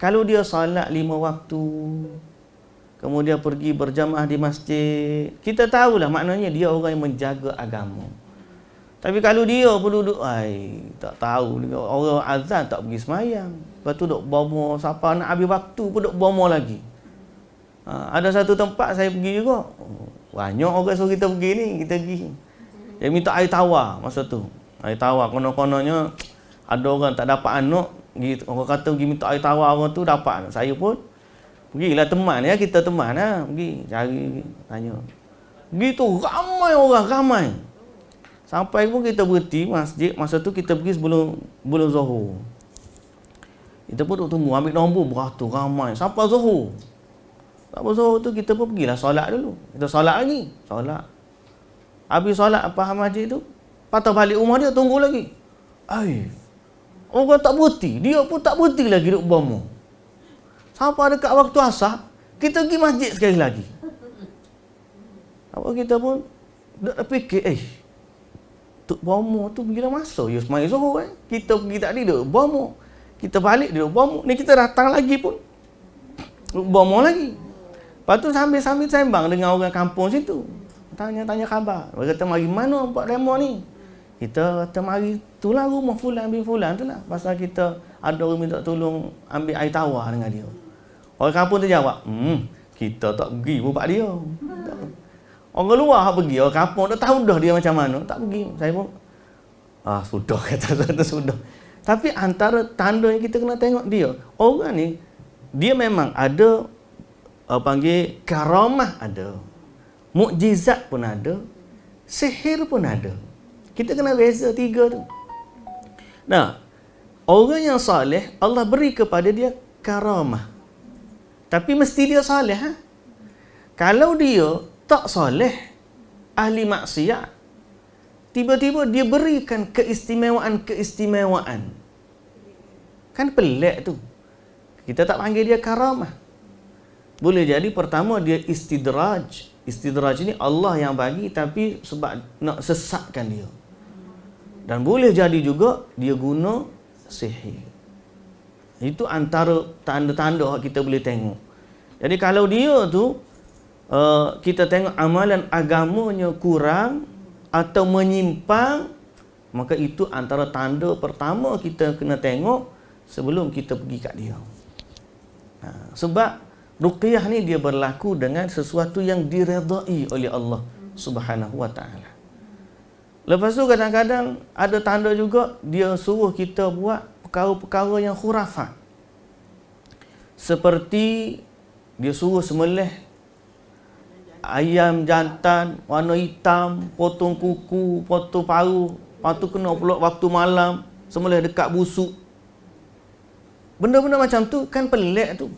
Kalau dia salat lima waktu, kemudian pergi berjamaah di masjid, kita tahulah maknanya dia orang yang menjaga agama. Tapi kalau dia pun duduk, ai, tak tahu, orang azan tak pergi semayang. Lepas tu duduk bomo, siapa nak habis waktu pun duduk bomo lagi. Ha, ada satu tempat saya pergi juga. Banyak orang suruh kita pergi ni, kita pergi. Dia minta air tawar masa tu. Air tawar, konon kononya ada orang tak dapat anak gitu orang kata pergi minta air tawar orang tu dapat anak saya pun pergi pergilah teman ya kita teman ya. pergi cari tanya gitu ramai orang ramai sampai pun kita berhenti masjid masa tu kita pergi sebelum belum zuhur kita pun tunggu ambil nombor beratur ramai sampai zuhur sampai zuhur tu kita pun pergilah solat dulu kita solat lagi solat habis solat apa masjid tu patah balik rumah dia tunggu lagi Aih, Orang tak berhenti. Dia pun tak berhenti lagi duduk bomo. Sampai dekat waktu asar, kita pergi masjid sekali lagi. Apa kita pun tak fikir, eh, Tok Bomo tu bila masa? Ya, semangat suruh kan? Kita pergi tadi duduk bomo. Kita balik duduk bomo. Ni kita datang lagi pun. Duduk bomo lagi. Lepas tu sambil-sambil sembang dengan orang kampung situ. Tanya-tanya khabar. Mereka kata, mari mana buat remo ni? kita kata mari itulah rumah fulan bin fulan itulah pasal kita ada orang minta tolong ambil air tawar dengan dia orang kampung tu jawab hmm kita tak pergi pun pak dia orang luar tak pergi orang kampung tak tahu dah dia macam mana tak pergi saya pun ah sudah kata saya sudah tapi antara tanda yang kita kena tengok dia orang ni dia memang ada uh, panggil karamah ada mukjizat pun ada sihir pun ada kita kena beza tiga tu. Nah, orang yang soleh, Allah beri kepada dia karamah. Tapi mesti dia soleh. Ha? Kalau dia tak soleh, ahli maksiat, tiba-tiba dia berikan keistimewaan-keistimewaan. Kan pelik tu. Kita tak panggil dia karamah. Boleh jadi pertama dia istidraj. Istidraj ni Allah yang bagi tapi sebab nak sesatkan dia. Dan boleh jadi juga dia guna sihir. Itu antara tanda-tanda yang kita boleh tengok. Jadi kalau dia tu eh, kita tengok amalan agamanya kurang atau menyimpang maka itu antara tanda pertama kita kena tengok sebelum kita pergi kat dia. Ha, sebab ruqyah ni dia berlaku dengan sesuatu yang diredai oleh Allah Subhanahu wa taala. Lepas tu kadang-kadang ada tanda juga dia suruh kita buat perkara-perkara yang khurafat. Seperti dia suruh semelih ayam jantan warna hitam, potong kuku, potong paru, lepas tu kena pula waktu malam, semelih dekat busuk. Benda-benda macam tu kan pelik tu.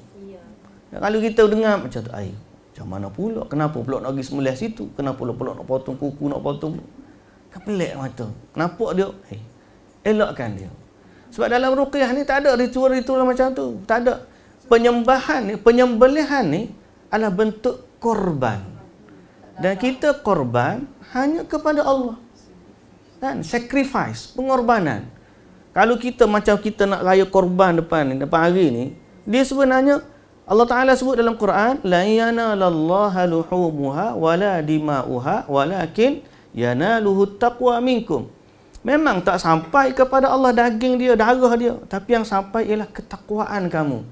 Ya. Kalau kita dengar macam tu, ayo. Macam mana pula? Kenapa pula nak pergi semelih situ? Kenapa pula, pula nak potong kuku, nak potong? Kan pelik mata. Nampak dia, hey, eh, elakkan dia. Sebab dalam ruqyah ni tak ada ritual-ritual macam tu. Tak ada. Penyembahan ni, penyembelihan ni adalah bentuk korban. Dan kita korban hanya kepada Allah. Dan sacrifice, pengorbanan. Kalau kita macam kita nak raya korban depan ni, depan hari ni, dia sebenarnya Allah Taala sebut dalam Quran, la yanallahu luhumuha wala dima'uha walakin yanaluhu taqwa minkum. Memang tak sampai kepada Allah daging dia, darah dia, tapi yang sampai ialah ketakwaan kamu.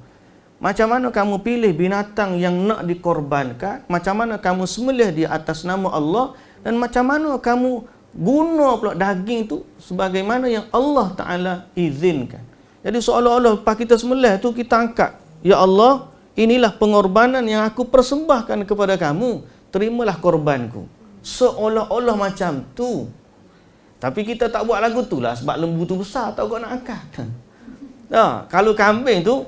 Macam mana kamu pilih binatang yang nak dikorbankan? Macam mana kamu sembelih di atas nama Allah dan macam mana kamu guna pula daging tu sebagaimana yang Allah Taala izinkan. Jadi seolah-olah lepas kita sembelih tu kita angkat, ya Allah, inilah pengorbanan yang aku persembahkan kepada kamu, terimalah korbanku seolah-olah macam tu tapi kita tak buat lagu tu lah sebab lembu tu besar tak kau nak angkat ha, kalau kambing tu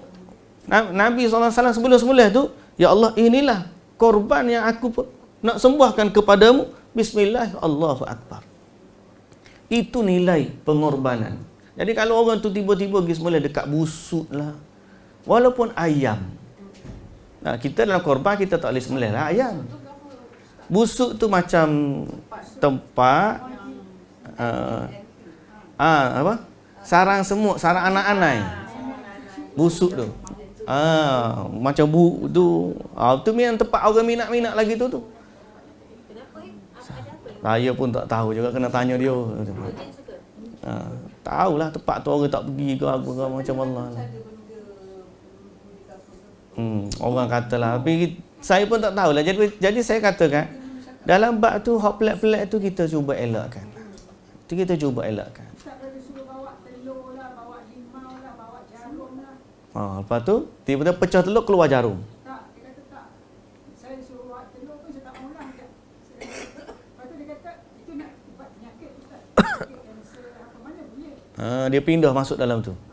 Nabi SAW sebelum-sebelum tu Ya Allah inilah korban yang aku nak sembahkan kepadamu Bismillah Allahu Akbar itu nilai pengorbanan jadi kalau orang tu tiba-tiba pergi semula dekat busut lah walaupun ayam nah, kita dalam korban kita tak boleh semula lah ayam busuk tu macam tempat eh, ah uh, uh, apa sarang semut sarang anak-anak busuk tu ah uh, macam bu tu uh, tu memang tempat orang minat-minat lagi tu tu saya pun tak tahu juga kena tanya dia uh, lah tempat tu orang tak pergi ke aku ke macam Allah hmm, orang katalah tapi saya pun tak tahulah jadi jadi saya katakan dalam bab tu hot pelat-pelat tu kita cuba elakkan. Tu kita cuba elakkan. Ha, oh, lepas tu tiba-tiba pecah telur keluar jarum. Tak, dia kata tak. Saya suruh buat telur pun saya tak maulah dia. Lepas tu dia kata itu nak buat penyakit ustaz. Ha, dia pindah masuk dalam tu. Ha,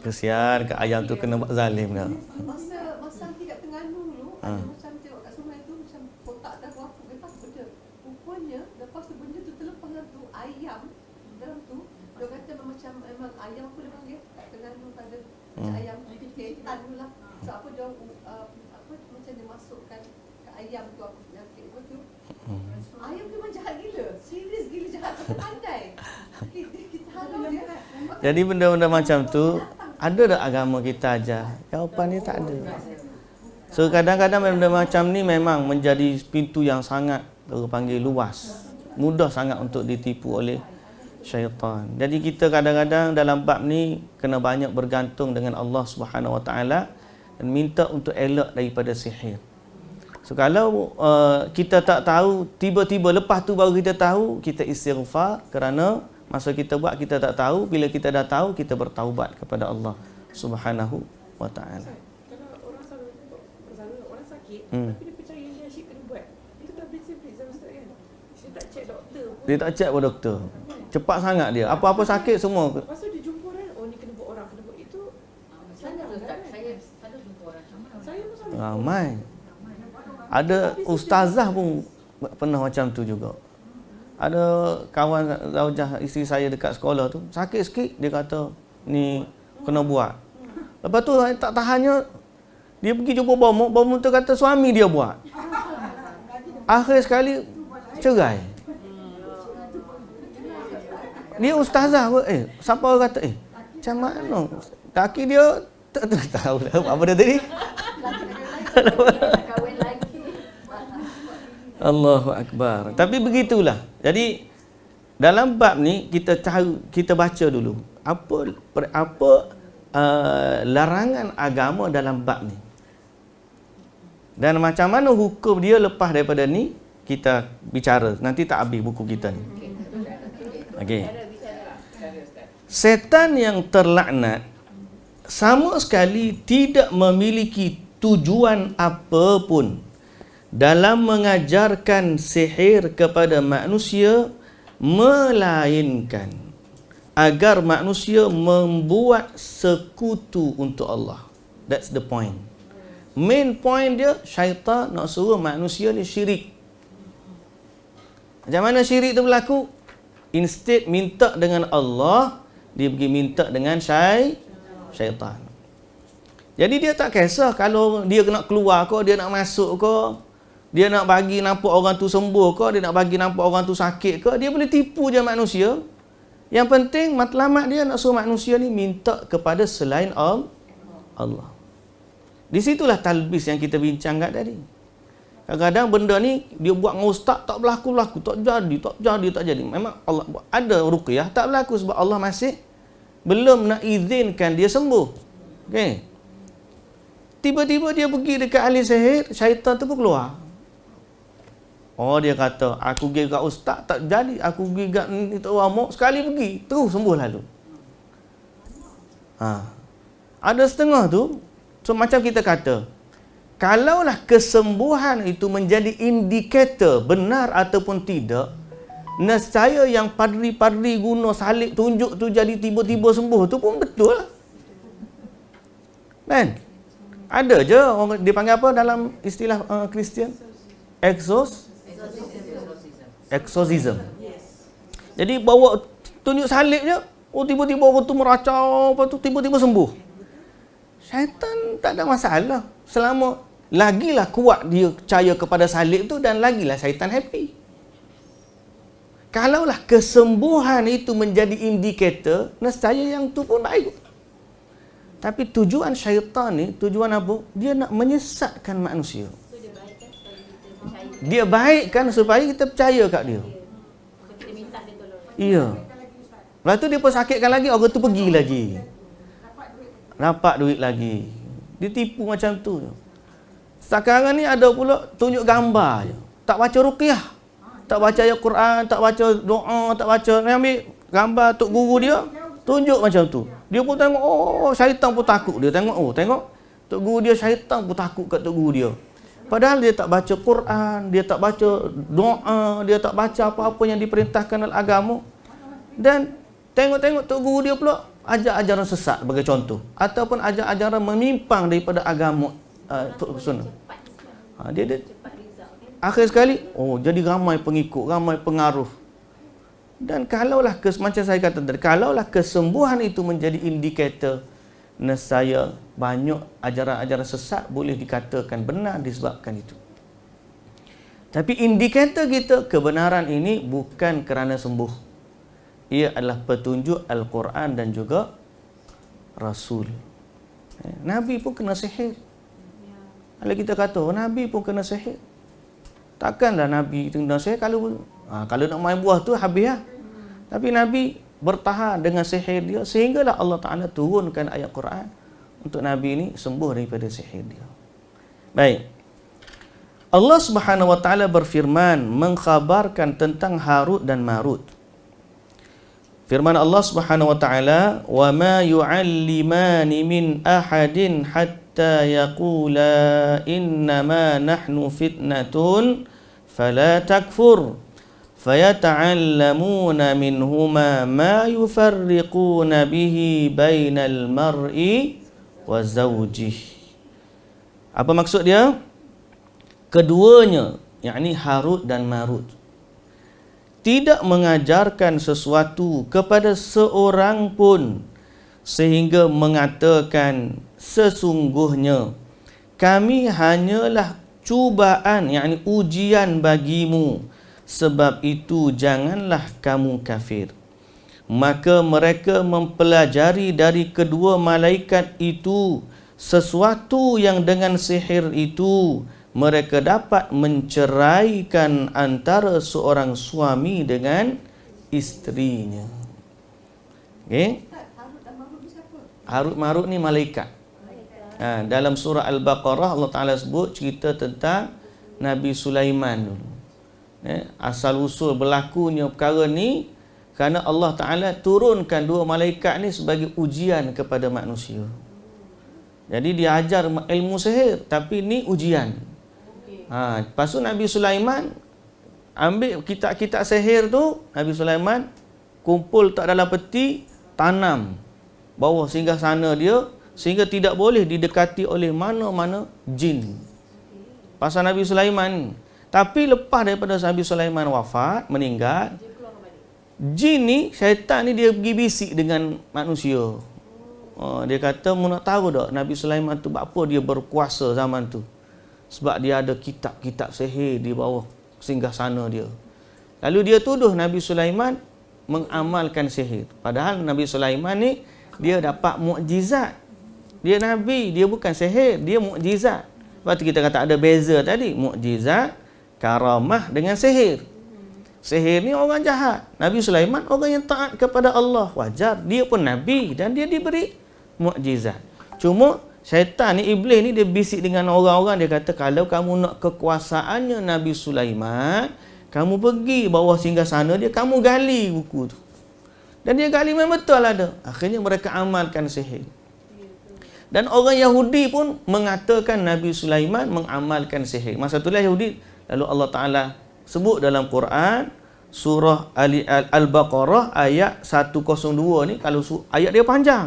Kesian kat ayam tu kena buat zalim kan. Masa masa tidak tengah dulu, ha. ayam ha. macam tengok kat sungai tu macam kotak dah berapa. Lepas tu benda, rupanya lepas tu benda tu terlepas tu ayam dalam tu, dia kata macam memang ayam pun dia panggil tengah dulu pada hmm. ayam kaitan tu lah. So apa dia, uh, apa macam dia masukkan ke ayam tu apa yang kek tu. Hmm. Ayam tu memang jahat gila. Serius gila jahat. Pandai. Jadi benda-benda macam tu ada tak agama kita aja. Jawapan dia tak ada. So kadang-kadang benda macam ni memang menjadi pintu yang sangat orang panggil luas. Mudah sangat untuk ditipu oleh syaitan. Jadi kita kadang-kadang dalam bab ni kena banyak bergantung dengan Allah Subhanahu Wa Taala dan minta untuk elak daripada sihir. So kalau uh, kita tak tahu tiba-tiba lepas tu baru kita tahu kita istighfar kerana masa kita buat kita tak tahu bila kita dah tahu kita bertaubat kepada Allah Subhanahu wa taala. Hmm. Kan? Dia tak check pun doktor. Cepat sangat dia. Apa-apa sakit semua. Oh, orang, kena buat itu. Ah, kan? Saya selalu Ramai. Ada ustazah pun pernah macam tu juga ada kawan zaujah isteri saya dekat sekolah tu sakit sikit dia kata ni kena buat lepas tu tak tahannya dia pergi jumpa bomo bomo tu kata suami dia buat akhir sekali cerai dia ustazah pun, eh siapa kata eh macam mana kaki dia tak tahu apa dia tadi Allahu akbar. Tapi begitulah. Jadi dalam bab ni kita tahu kita baca dulu apa per, apa uh, larangan agama dalam bab ni. Dan macam mana hukum dia lepas daripada ni kita bicara. Nanti tak habis buku kita ni. Okey. Setan yang terlaknat sama sekali tidak memiliki tujuan apapun dalam mengajarkan sihir kepada manusia melainkan agar manusia membuat sekutu untuk Allah. That's the point. Main point dia syaitan nak suruh manusia ni syirik. Macam mana syirik tu berlaku? Instead minta dengan Allah, dia pergi minta dengan syai syaitan. Jadi dia tak kisah kalau dia nak keluar ke, dia nak masuk ke, dia nak bagi nampak orang tu sembuh ke, dia nak bagi nampak orang tu sakit ke, dia boleh tipu je manusia. Yang penting matlamat dia nak suruh manusia ni minta kepada selain Allah. Di situlah talbis yang kita bincang kat tadi. Kadang-kadang benda ni dia buat dengan ustaz tak berlaku-laku, tak jadi, tak jadi, tak jadi. Memang Allah buat. Ada ruqyah tak berlaku sebab Allah masih belum nak izinkan dia sembuh. Okey. Tiba-tiba dia pergi dekat ahli sihir, syaitan tu pun keluar. Oh dia kata aku pergi kat ustaz tak jadi aku pergi kat ni tak ramak sekali pergi terus sembuh lalu. Ha. Ada setengah tu so macam kita kata kalaulah kesembuhan itu menjadi indikator benar ataupun tidak nescaya yang padri-padri guna salib tunjuk tu jadi tiba-tiba sembuh tu pun betul lah. Kan? Ada je orang dipanggil apa dalam istilah Kristian? Uh, Exos Exorcism. Jadi bawa tunjuk salib je, oh tiba-tiba orang tu meracau, apa tu tiba-tiba sembuh. Syaitan tak ada masalah. Selama lagilah kuat dia percaya kepada salib tu dan lagilah syaitan happy. Kalaulah kesembuhan itu menjadi indikator, nescaya yang tu pun baik. Tapi tujuan syaitan ni, tujuan apa? Dia nak menyesatkan manusia dia baikkan supaya kita percaya kat dia. Iya. Lepas tu dia pun sakitkan lagi, orang tu pergi lagi. Dapat duit lagi. Dia tipu macam tu. Sekarang ni ada pula tunjuk gambar je. Tak baca ruqyah. Tak baca ayat Quran, tak baca doa, tak baca. Dia ambil gambar tok guru dia, tunjuk macam tu. Dia pun tengok, oh syaitan pun takut. Dia tengok, oh tengok. Tok guru dia syaitan pun takut kat tok guru dia. Padahal dia tak baca Quran, dia tak baca doa, dia tak baca apa-apa yang diperintahkan oleh agama. Dan tengok-tengok tu guru dia pula ajar ajaran sesat sebagai contoh. Ataupun ajar ajaran menyimpang daripada agama uh, sunnah. Ha, dia dia Akhir sekali, oh jadi ramai pengikut, ramai pengaruh. Dan kalaulah, macam saya kata tadi, kalaulah kesembuhan itu menjadi indikator nescaya banyak ajaran-ajaran sesat boleh dikatakan benar disebabkan itu. Tapi indikator kita kebenaran ini bukan kerana sembuh. Ia adalah petunjuk Al-Quran dan juga Rasul. Eh, Nabi pun kena sihir. Kalau kita kata, oh, Nabi pun kena sihir. Takkanlah Nabi kena sihir kalau, ha, kalau nak main buah tu habis lah. Tapi Nabi bertahan dengan sihir dia sehinggalah Allah Ta'ala turunkan ayat Quran untuk Nabi ini sembuh daripada sihir dia. Baik. Allah Subhanahu wa taala berfirman mengkhabarkan tentang Harut dan Marut. Firman Allah Subhanahu wa taala, "Wa ma yu'allimani min ahadin hatta yaqula inna ma nahnu fitnatun fala takfur." فيتعلمون منهما ما يفرقون به بين المرء wa zawjih. Apa maksud dia? Keduanya, yakni Harut dan Marut tidak mengajarkan sesuatu kepada seorang pun sehingga mengatakan sesungguhnya kami hanyalah cubaan yakni ujian bagimu sebab itu janganlah kamu kafir maka mereka mempelajari dari kedua malaikat itu sesuatu yang dengan sihir itu mereka dapat menceraikan antara seorang suami dengan istrinya. Okey. Harut marut ni malaikat. Ha, dalam surah Al-Baqarah Allah Taala sebut cerita tentang Nabi Sulaiman dulu. Eh, asal usul berlakunya perkara ni kerana Allah Ta'ala turunkan dua malaikat ni sebagai ujian kepada manusia. Jadi dia ajar ilmu sihir tapi ni ujian. Ha, lepas tu Nabi Sulaiman ambil kitab-kitab sihir tu, Nabi Sulaiman kumpul tak dalam peti, tanam bawah singgah sana dia sehingga tidak boleh didekati oleh mana-mana jin. Pasal Nabi Sulaiman. Tapi lepas daripada Nabi Sulaiman wafat, meninggal, jin ni syaitan ni dia pergi bisik dengan manusia uh, dia kata mu nak tahu tak Nabi Sulaiman tu buat apa dia berkuasa zaman tu sebab dia ada kitab-kitab sihir di bawah singgah sana dia lalu dia tuduh Nabi Sulaiman mengamalkan sihir padahal Nabi Sulaiman ni dia dapat mukjizat dia Nabi, dia bukan sihir, dia mukjizat. Lepas tu kita kata ada beza tadi. Mukjizat, karamah dengan sihir. Sihir ni orang jahat. Nabi Sulaiman orang yang taat kepada Allah. Wajar. Dia pun Nabi dan dia diberi mukjizat. Cuma syaitan ni, iblis ni dia bisik dengan orang-orang. Dia kata kalau kamu nak kekuasaannya Nabi Sulaiman, kamu pergi bawah singgah sana dia, kamu gali buku tu. Dan dia gali memang betul ada. Akhirnya mereka amalkan sihir. Dan orang Yahudi pun mengatakan Nabi Sulaiman mengamalkan sihir. Masa itulah Yahudi, lalu Allah Ta'ala sebut dalam Quran surah Al-Baqarah ayat 102 ni kalau ayat dia panjang.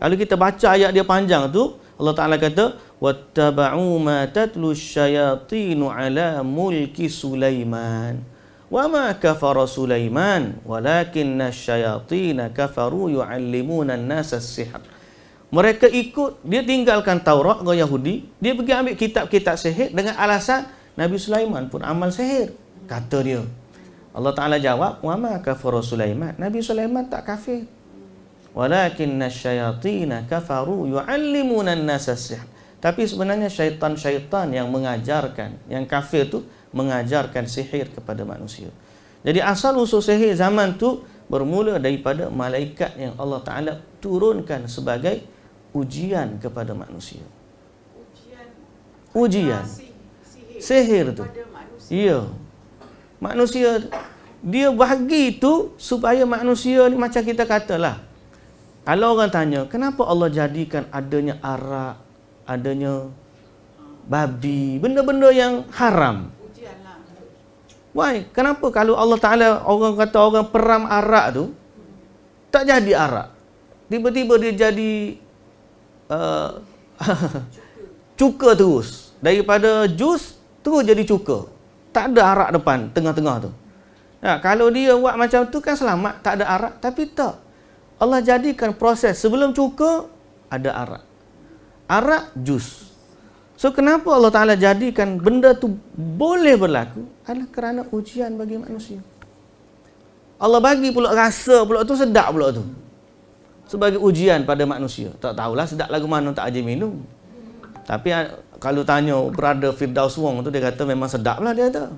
Kalau kita baca ayat dia panjang tu Allah Taala kata wattaba'u ma tatlu syayatin 'ala mulki Sulaiman. Wa ma kafara Sulaiman walakinna syayatin kafaru yu'allimuna an-nasa sihr mereka ikut dia tinggalkan Taurat orang Yahudi dia pergi ambil kitab-kitab sihir dengan alasan Nabi Sulaiman pun amal sihir kata dia. Allah Taala jawab, "Wa ma kafara Sulaiman." Nabi Sulaiman tak kafir. Walakin asyayatin kafaru yu'allimuna an-nasa sihr. Tapi sebenarnya syaitan-syaitan yang mengajarkan, yang kafir tu mengajarkan sihir kepada manusia. Jadi asal usul sihir zaman tu bermula daripada malaikat yang Allah Taala turunkan sebagai ujian kepada manusia. Ujian. Ujian. Ah, sihir, sihir tu. Ya manusia dia bagi itu supaya manusia ni macam kita katalah kalau orang tanya kenapa Allah jadikan adanya arak adanya babi benda-benda yang haram why kenapa kalau Allah Taala orang kata orang peram arak tu tak jadi arak tiba-tiba dia jadi uh, cuka terus daripada jus terus jadi cuka tak ada arak depan tengah-tengah tu ya, kalau dia buat macam tu kan selamat tak ada arak tapi tak Allah jadikan proses sebelum cuka ada arak arak jus so kenapa Allah Ta'ala jadikan benda tu boleh berlaku adalah kerana ujian bagi manusia Allah bagi pula rasa pula tu sedap pula tu sebagai ujian pada manusia tak tahulah sedap lagu mana tak aja minum tapi kalau tanya brother Firdaus Wong tu dia kata memang sedap lah dia kata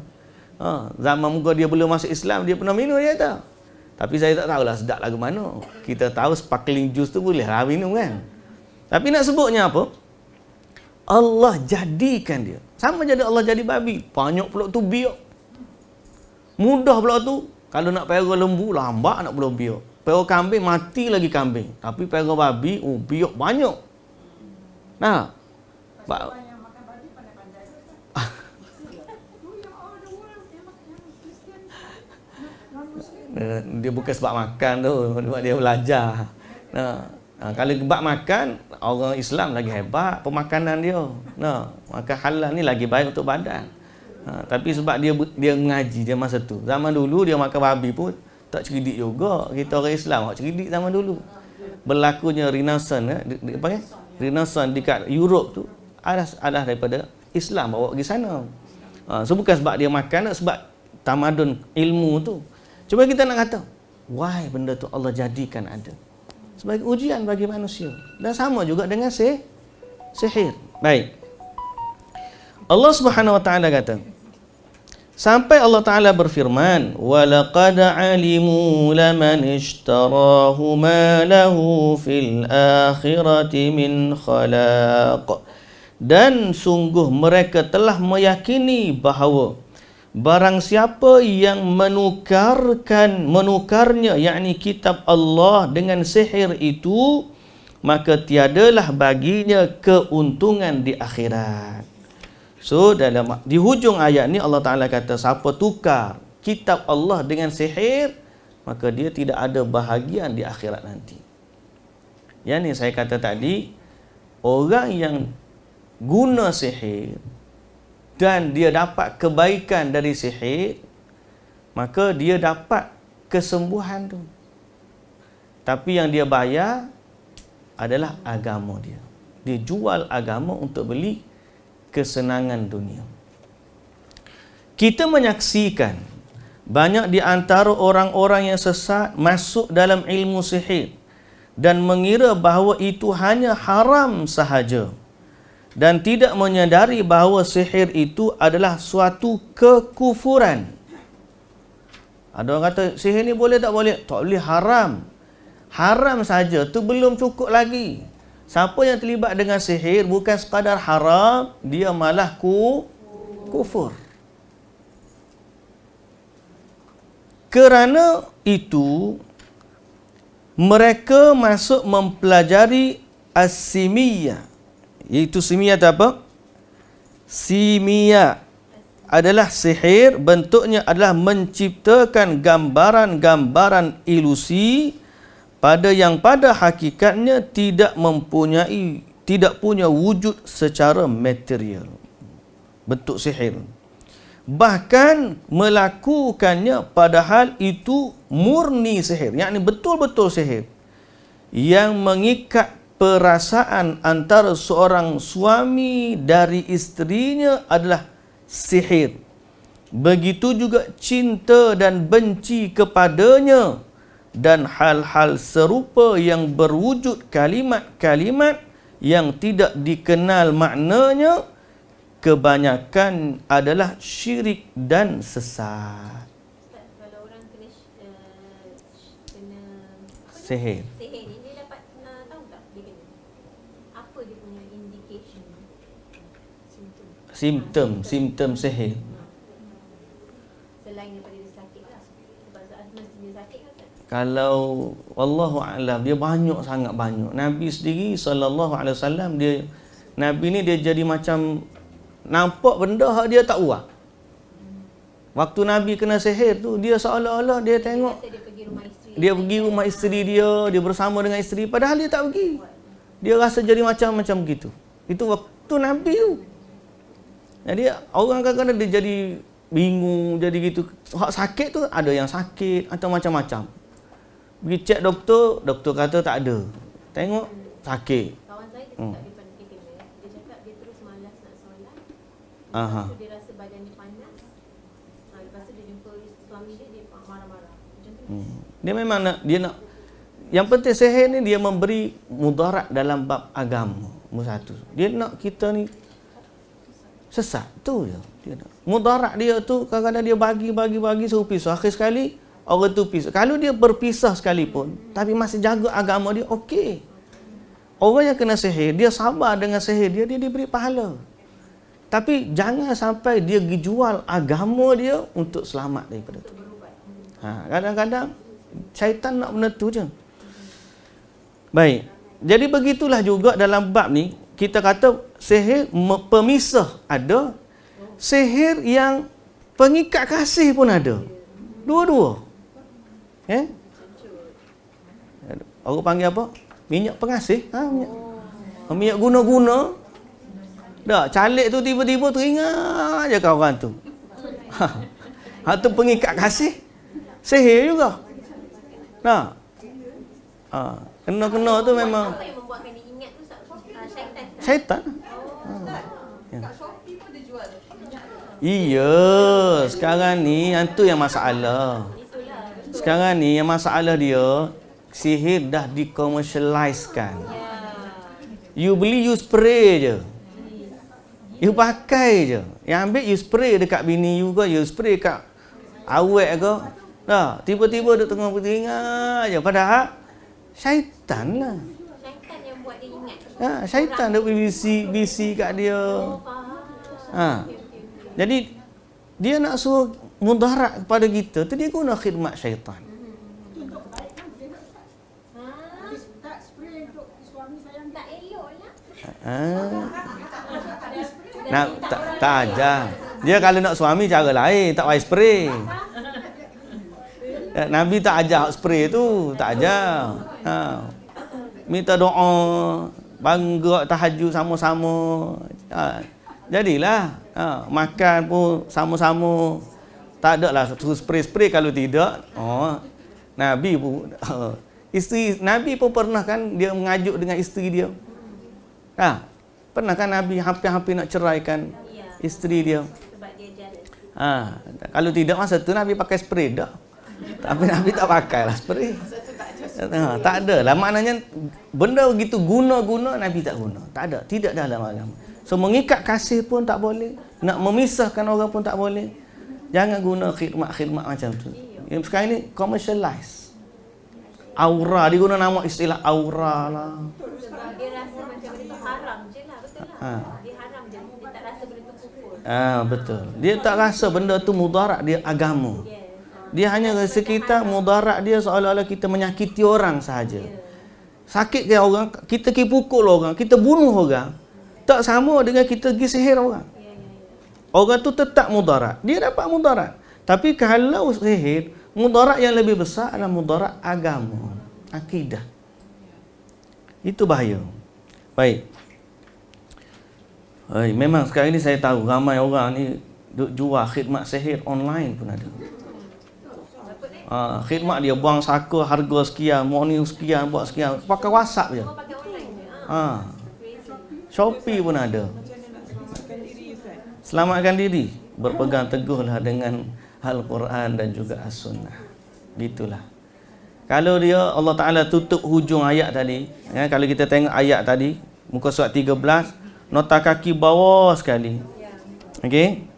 ha, zaman muka dia belum masuk Islam dia pernah minum dia kata tapi saya tak tahulah sedap lah ke mana kita tahu sparkling juice tu boleh lah minum kan tapi nak sebutnya apa Allah jadikan dia sama jadi Allah jadi babi banyak pula tu biok mudah pula tu kalau nak pera lembu lambat nak belum biok pera kambing mati lagi kambing tapi pera babi oh biok banyak nah Eh, dia bukan sebab makan tu sebab dia belajar nah ah, kalau sebab makan orang Islam lagi hebat pemakanan dia nah makan halal ni lagi baik untuk badan Ha, tapi sebab dia dia mengaji dia masa tu. Zaman dulu dia makan babi pun tak cerdik juga. Kita orang Islam tak cerdik zaman dulu. Berlakunya Renaissance eh, di, di, apa ya? Renaissance dekat Europe tu adalah ada daripada Islam bawa pergi sana. Ha, so bukan sebab dia makan sebab tamadun ilmu tu. Cuba kita nak kata, why benda tu Allah jadikan ada? Sebagai ujian bagi manusia. Dan sama juga dengan sih, sihir. Baik. Allah Subhanahu wa taala kata, Sampai Allah Ta'ala berfirman وَلَقَدْ عَلِمُوا لَمَنْ اشْتَرَاهُ مَا لَهُ فِي الْآخِرَةِ مِنْ خَلَاقٍ Dan sungguh mereka telah meyakini bahawa Barang siapa yang menukarkan menukarnya yakni kitab Allah dengan sihir itu maka tiadalah baginya keuntungan di akhirat. So dalam di hujung ayat ni Allah Taala kata siapa tukar kitab Allah dengan sihir maka dia tidak ada bahagian di akhirat nanti. Yang ni saya kata tadi orang yang guna sihir dan dia dapat kebaikan dari sihir maka dia dapat kesembuhan tu tapi yang dia bayar adalah agama dia dia jual agama untuk beli kesenangan dunia kita menyaksikan banyak di antara orang-orang yang sesat masuk dalam ilmu sihir dan mengira bahawa itu hanya haram sahaja dan tidak menyadari bahawa sihir itu adalah suatu kekufuran. Ada orang kata sihir ni boleh tak boleh? Tak boleh haram. Haram saja tu belum cukup lagi. Siapa yang terlibat dengan sihir bukan sekadar haram, dia malah ku kufur. Kerana itu mereka masuk mempelajari asimiyah Iaitu simia itu apa? Simia adalah sihir bentuknya adalah menciptakan gambaran-gambaran ilusi pada yang pada hakikatnya tidak mempunyai tidak punya wujud secara material bentuk sihir bahkan melakukannya padahal itu murni sihir yakni betul-betul sihir yang mengikat perasaan antara seorang suami dari istrinya adalah sihir. Begitu juga cinta dan benci kepadanya dan hal-hal serupa yang berwujud kalimat-kalimat yang tidak dikenal maknanya kebanyakan adalah syirik dan sesat. Eh, sihir. simptom simptom sihir selain daripada lah. kan, kalau Allah alam dia banyak sangat banyak nabi sendiri sallallahu dia nabi ni dia jadi macam nampak benda hak dia tak uah waktu nabi kena sihir tu dia seolah-olah dia tengok dia pergi rumah isteri dia dia bersama dengan isteri padahal dia tak pergi dia rasa jadi macam macam gitu itu waktu nabi tu jadi orang kadang-kadang dia jadi bingung, jadi gitu. Hak sakit tu ada yang sakit atau macam-macam. Pergi cek doktor, doktor kata tak ada. Tengok, sakit. Hmm. Aha. dia ha, Hmm. Dia memang nak, dia nak. Yang penting sehat ni dia memberi mudarat dalam bab agama. Nombor satu. Dia nak kita ni sesat tu je dia nak. mudarat dia tu kadang-kadang dia bagi bagi bagi suruh pisah akhir sekali orang tu pisah kalau dia berpisah sekalipun tapi masih jaga agama dia okey orang yang kena sihir dia sabar dengan sihir dia dia diberi pahala tapi jangan sampai dia dijual agama dia untuk selamat daripada tu ha, kadang-kadang syaitan nak benda tu je baik jadi begitulah juga dalam bab ni kita kata sihir pemisah ada sihir yang pengikat kasih pun ada dua-dua eh orang panggil apa minyak pengasih ha, minyak. Ha, minyak guna-guna dah calik tu tiba-tiba teringat aja kau orang tu ha, ha tu pengikat kasih sihir juga nah ha. ha kena-kena tu memang syaitan Ustaz, ya. kat Shopee pun dia jual minyak. Iya, sekarang ni itu yang masalah. Sekarang ni yang masalah dia, sihir dah dikomersialiskan. Ya. You beli, you spray je. You pakai je. Yang ambil, you spray dekat bini you ke, you spray kat awet ke. Dah, tiba-tiba dia tengah beringat je. Padahal, syaitan lah. Ha, syaitan dia bisi bisi kat dia. Ha. Jadi dia nak suruh mudarat kepada kita tu dia guna khidmat syaitan. Ha. Nak tak tak aja. Dia kalau nak suami cara lain tak payah spray. Nabi tak ajar spray tu, tak ajar. Ha. Minta doa, bangga tahajud sama-sama. Ha, jadilah. Ha, makan pun sama-sama. Tak ada lah spray-spray kalau tidak. Oh, Nabi pun. Ha, isteri, Nabi pun pernah kan dia mengajuk dengan isteri dia. Ha, pernah kan Nabi hampir-hampir nak ceraikan isteri dia. Ha, kalau tidak masa tu Nabi pakai spray dah. Tapi Nabi tak pakai lah spray. Ha, tak ada lah. Maknanya benda begitu guna-guna Nabi tak guna. Tak ada. Tidak dalam agama. So mengikat kasih pun tak boleh. Nak memisahkan orang pun tak boleh. Jangan guna khidmat-khidmat macam tu. Yang sekarang ni commercialize. Aura. Dia guna nama istilah aura lah. Dia rasa macam itu haram je lah. Betul lah. Ha. Ah betul. Dia tak rasa benda tu mudarat dia agama. Yeah. Dia hanya rasa kita mudarat dia seolah-olah kita menyakiti orang sahaja. Sakit ke orang, kita pergi pukul orang, kita bunuh orang. Tak sama dengan kita pergi sihir orang. Orang tu tetap mudarat. Dia dapat mudarat. Tapi kalau sihir, mudarat yang lebih besar adalah mudarat agama. Akidah. Itu bahaya. Baik. Hai, eh, memang sekarang ni saya tahu ramai orang ni jual khidmat sihir online pun ada. Ha, khidmat dia buang saka harga sekian, moni sekian, buat sekian. Pakai WhatsApp je. Oh, ah. Ha. Shopee pun ada. Selamatkan diri. Berpegang teguhlah dengan Al-Quran dan juga As-Sunnah. Gitulah. Kalau dia Allah Ta'ala tutup hujung ayat tadi. Ya, kalau kita tengok ayat tadi. Muka surat 13. Nota kaki bawah sekali. Ya. Okey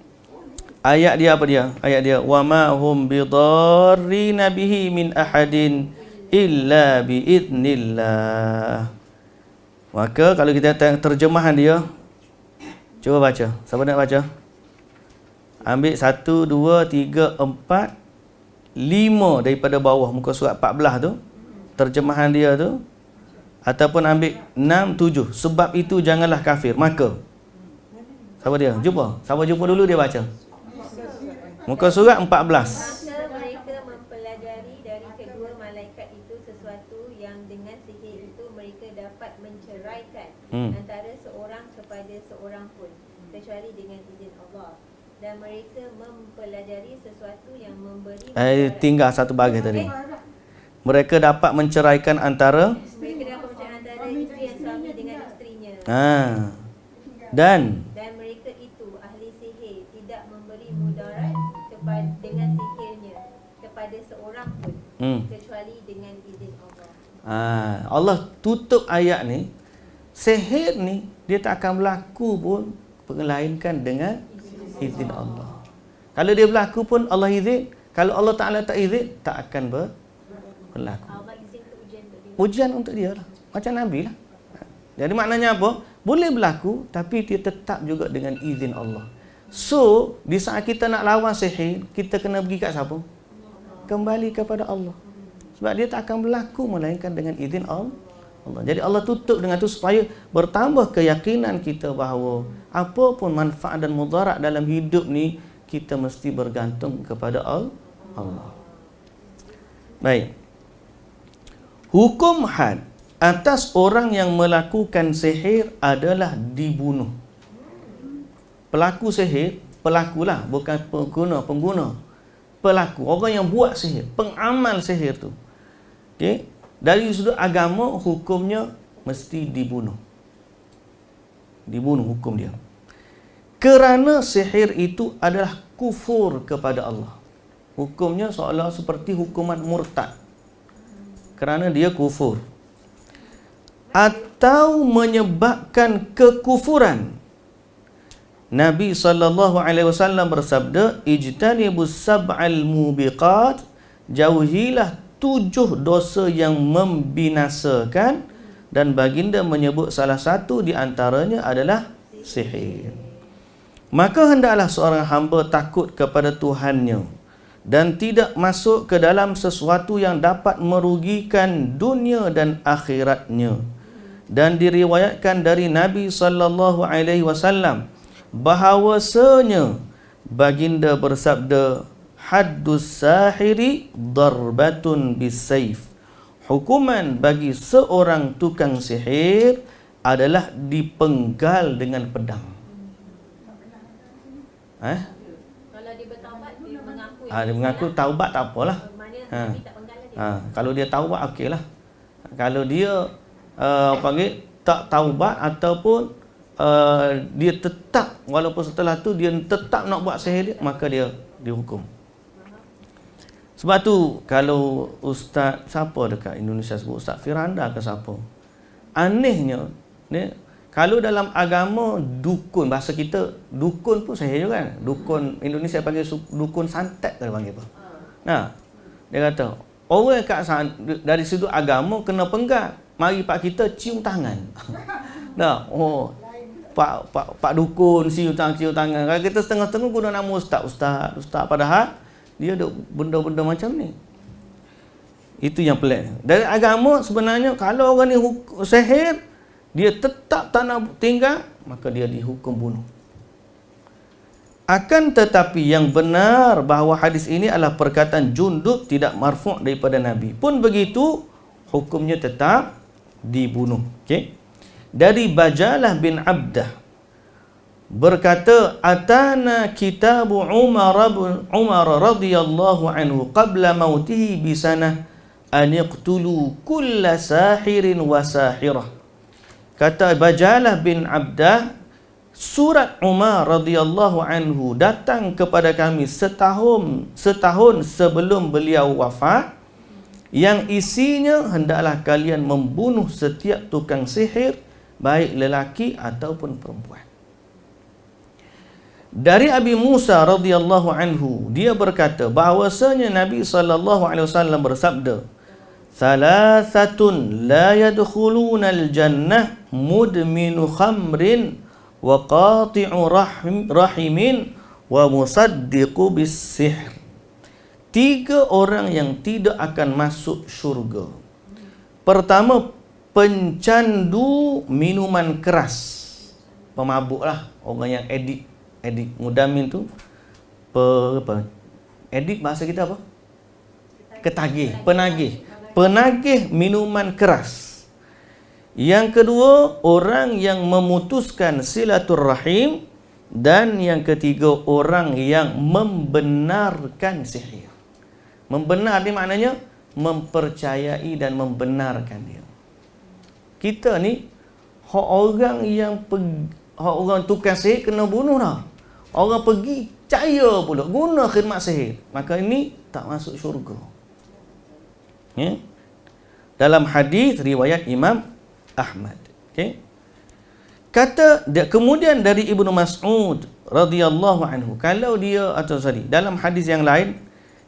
ayat dia apa dia ayat dia wa ma hum bidarrin bihi min ahadin illa bi idnillah maka kalau kita tengok terjemahan dia cuba baca siapa nak baca ambil satu, dua, tiga, empat, lima daripada bawah muka surat 14 tu terjemahan dia tu ataupun ambil enam, tujuh. sebab itu janganlah kafir maka siapa dia jumpa siapa jumpa dulu dia baca Muka surat 14. Maka mereka mempelajari dari kedua malaikat itu sesuatu yang dengan sihir itu mereka dapat menceraikan hmm. antara seorang kepada seorang pun kecuali dengan izin Allah. Dan mereka mempelajari sesuatu yang memberi Eh tinggal satu bagi tadi. Mereka dapat menceraikan antara mereka Ha. Dan hmm. kecuali dengan izin Allah. Ha, Allah tutup ayat ni, sihir ni dia tak akan berlaku pun pengelainkan dengan izin Allah. Kalau dia berlaku pun Allah izin, kalau Allah Taala tak izin, tak akan ber berlaku. Ujian untuk dia lah. Macam Nabi lah. Jadi maknanya apa? Boleh berlaku tapi dia tetap juga dengan izin Allah. So, di saat kita nak lawan sihir, kita kena pergi kat siapa? kembali kepada Allah sebab dia tak akan berlaku melainkan dengan izin Allah jadi Allah tutup dengan itu supaya bertambah keyakinan kita bahawa apapun manfaat dan mudarat dalam hidup ni kita mesti bergantung kepada Allah baik hukum had atas orang yang melakukan sihir adalah dibunuh pelaku sihir pelakulah bukan pengguna pengguna pelaku, orang yang buat sihir, pengamal sihir tu. Okey, dari sudut agama hukumnya mesti dibunuh. Dibunuh hukum dia. Kerana sihir itu adalah kufur kepada Allah. Hukumnya seolah seperti hukuman murtad. Kerana dia kufur. Atau menyebabkan kekufuran. Nabi sallallahu alaihi wasallam bersabda ijtanibus sab'al mubiqat jauhilah tujuh dosa yang membinasakan dan baginda menyebut salah satu di antaranya adalah sihir. Maka hendaklah seorang hamba takut kepada Tuhannya dan tidak masuk ke dalam sesuatu yang dapat merugikan dunia dan akhiratnya. Dan diriwayatkan dari Nabi sallallahu alaihi wasallam bahawasanya baginda bersabda haddus sahiri darbatun bisayf hukuman bagi seorang tukang sihir adalah dipenggal dengan pedang eh kalau dia bertaubat dia mengaku ah, dia mengaku taubat tak apalah ha. ha. kalau dia taubat okeylah kalau dia uh, panggil tak taubat ataupun Uh, dia tetap walaupun setelah tu dia tetap nak buat sihir dia maka dia dihukum sebab tu kalau ustaz siapa dekat Indonesia sebut ustaz Firanda ke siapa anehnya ni kalau dalam agama dukun bahasa kita dukun pun sihir juga kan dukun Indonesia panggil dukun santet ke panggil apa nah dia kata orang kat san, dari sudut agama kena penggal mari pak kita cium tangan nah oh pak pak pak dukun siu tangan siu tangan kalau kita setengah tengah guna nama ustaz ustaz ustaz padahal dia ada benda-benda macam ni itu yang pelik dari agama sebenarnya kalau orang ni sihir dia tetap tanah tinggal maka dia dihukum bunuh akan tetapi yang benar bahawa hadis ini adalah perkataan junduk tidak marfu' daripada Nabi. Pun begitu, hukumnya tetap dibunuh. Okay? dari Bajalah bin Abdah berkata atana kitabu Umar bin Umar radhiyallahu anhu qabla mautihi bi sana an yaqtulu kull sahirin wa sahirah kata Bajalah bin Abdah surat Umar radhiyallahu anhu datang kepada kami setahun setahun sebelum beliau wafat yang isinya hendaklah kalian membunuh setiap tukang sihir baik lelaki ataupun perempuan. Dari Abi Musa radhiyallahu anhu, dia berkata bahwasanya Nabi sallallahu alaihi wasallam bersabda, "Thalathatun la yadkhuluna al-jannah mudminu khamrin wa qati'u rahim, rahimin wa musaddiqu bis Tiga orang yang tidak akan masuk syurga. Pertama, pencandu minuman keras pemabuk lah orang yang edik edik mudamin tu pe, apa edik bahasa kita apa ketagih penagih penagih minuman keras yang kedua orang yang memutuskan silaturrahim dan yang ketiga orang yang membenarkan sihir membenar ni maknanya mempercayai dan membenarkan dia kita ni hak orang yang hak orang tukang sihir kena bunuh dah. Orang pergi caya pula guna khidmat sihir. Maka ini tak masuk syurga. Ya. Dalam hadis riwayat Imam Ahmad. Okey. Kata kemudian dari Ibnu Mas'ud radhiyallahu anhu kalau dia atau sorry dalam hadis yang lain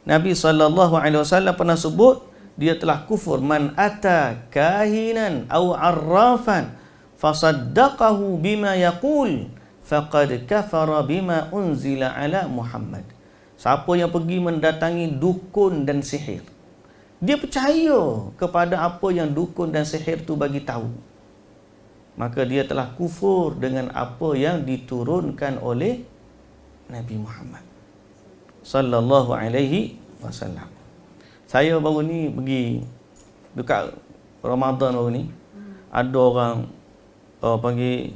Nabi saw pernah sebut dia telah kufur man ata kahinan au arrafan fasaddaqahu bima yaqul faqad kafara bima unzila ala Muhammad siapa yang pergi mendatangi dukun dan sihir dia percaya kepada apa yang dukun dan sihir tu bagi tahu maka dia telah kufur dengan apa yang diturunkan oleh Nabi Muhammad sallallahu alaihi wasallam saya baru ni pergi dekat Ramadan baru ni. Hmm. Ada orang uh, panggil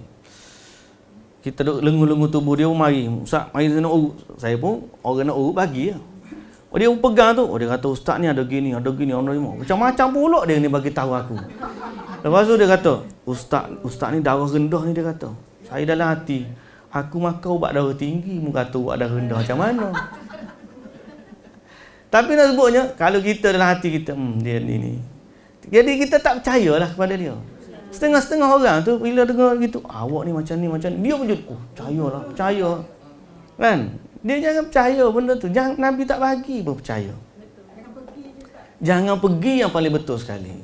kita duduk lengu-lengu tubuh dia pun mari. Ustaz, mari saya nak Saya pun orang nak urut bagi ya. Oh, dia pegang tu. Oh, dia kata ustaz ni ada gini, ada gini, ada gini. Macam-macam pula dia ni bagi tahu aku. Lepas tu dia kata, ustaz ustaz ni darah rendah ni dia kata. Saya dalam hati, aku makan ubat darah tinggi, muka tu ubat darah rendah macam mana? Tapi nak sebutnya, kalau kita dalam hati kita, hmm, dia ni ni. Jadi kita tak percayalah kepada dia. Setengah-setengah orang tu, bila dengar gitu, awak ni macam ni, macam ni. Dia pun jadi, oh, percayalah, percaya. Kan? Dia jangan percaya benda tu. Jangan, Nabi tak bagi pun percaya. Jangan pergi yang paling betul sekali.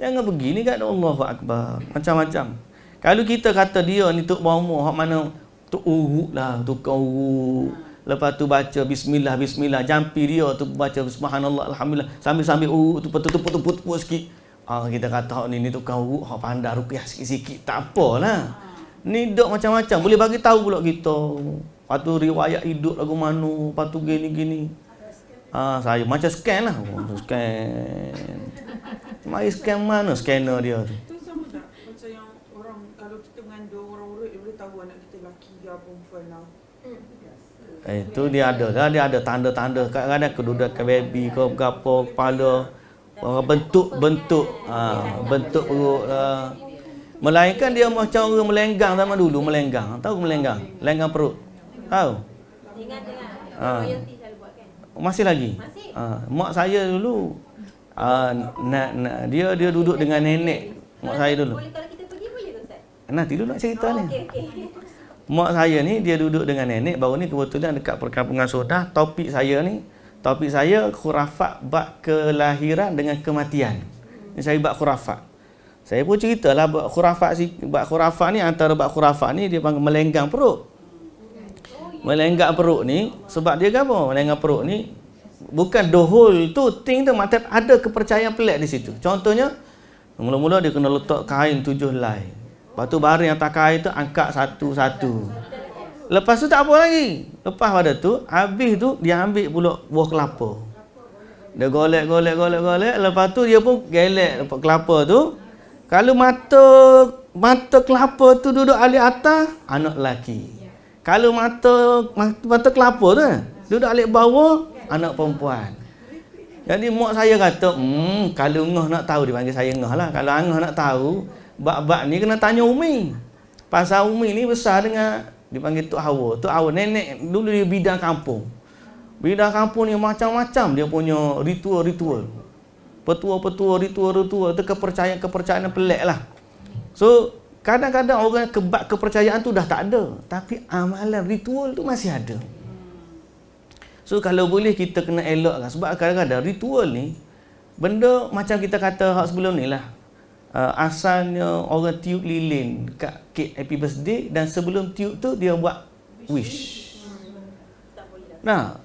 Jangan pergi ni kan Allahu Akbar. Macam-macam. Kalau kita kata dia ni tuk bawa umur, mana tuk uruk lah, tuk uruk. Ha. Lepas tu baca bismillah bismillah jampi dia tu baca subhanallah alhamdulillah sambil-sambil uh tu tutup tutup tutup sikit. Ah kita kata oh, ni ni tukang uruk ha pandai rupiah sikit-sikit. Tak apalah. Ni dok macam-macam boleh bagi tahu pula kita. Patu riwayat hidup lagu mana, Patu gini-gini. Ah saya macam scan lah. Oh, scan. Mai scan mana scanner dia tu. itu eh, dia ada lah, dia ada tanda-tanda kadang-kadang kedudukan baby ke apa kepala bentuk-bentuk bentuk ha, bentuk perut lah. melainkan dia macam orang melenggang zaman dulu melenggang tahu melenggang lenggang perut tahu ha. Kan? masih lagi ha. mak saya dulu ha. nak, nak, dia dia duduk dengan nenek mak saya dulu nanti dulu nak cerita oh, okay, okay. ni Mak saya ni dia duduk dengan nenek baru ni kebetulan dekat perkampungan Sodah topik saya ni topik saya khurafat bab kelahiran dengan kematian. Ini saya bab khurafat. Saya pun ceritalah bab khurafat si bab khurafat ni antara bab khurafat ni dia panggil melenggang perut. Melenggang perut ni sebab dia apa? Melenggang perut ni bukan the whole tu thing tu maksud ada kepercayaan pelik di situ. Contohnya mula-mula dia kena letak kain tujuh lain. Lepas tu bahari yang takah air tu angkat satu-satu. Lepas tu tak apa lagi. Lepas pada tu, habis tu dia ambil pula buah kelapa. Dia golek, golek, golek, golek. Lepas tu dia pun gelek dapat kelapa tu. Kalau mata mata kelapa tu duduk ali atas, anak lelaki. Kalau mata mata kelapa tu eh, duduk ali bawah, anak perempuan. Jadi mak saya kata, hmm, kalau ngah nak tahu dia panggil saya ngah lah. Kalau angah nak tahu, Bak-bak ni kena tanya Umi. Pasal Umi ni besar dengan dipanggil Tok Hawa. Tok Hawa nenek dulu dia bidang kampung. Bidang kampung ni macam-macam dia punya ritual-ritual. Petua-petua ritual-ritual tu kepercayaan-kepercayaan pelik lah. So kadang-kadang orang kebak kepercayaan tu dah tak ada. Tapi amalan ritual tu masih ada. So kalau boleh kita kena elok Sebab kadang-kadang ritual ni benda macam kita kata hak sebelum ni lah uh, asalnya orang tiup lilin kat kek happy birthday dan sebelum tiup tu dia buat wish. Nah,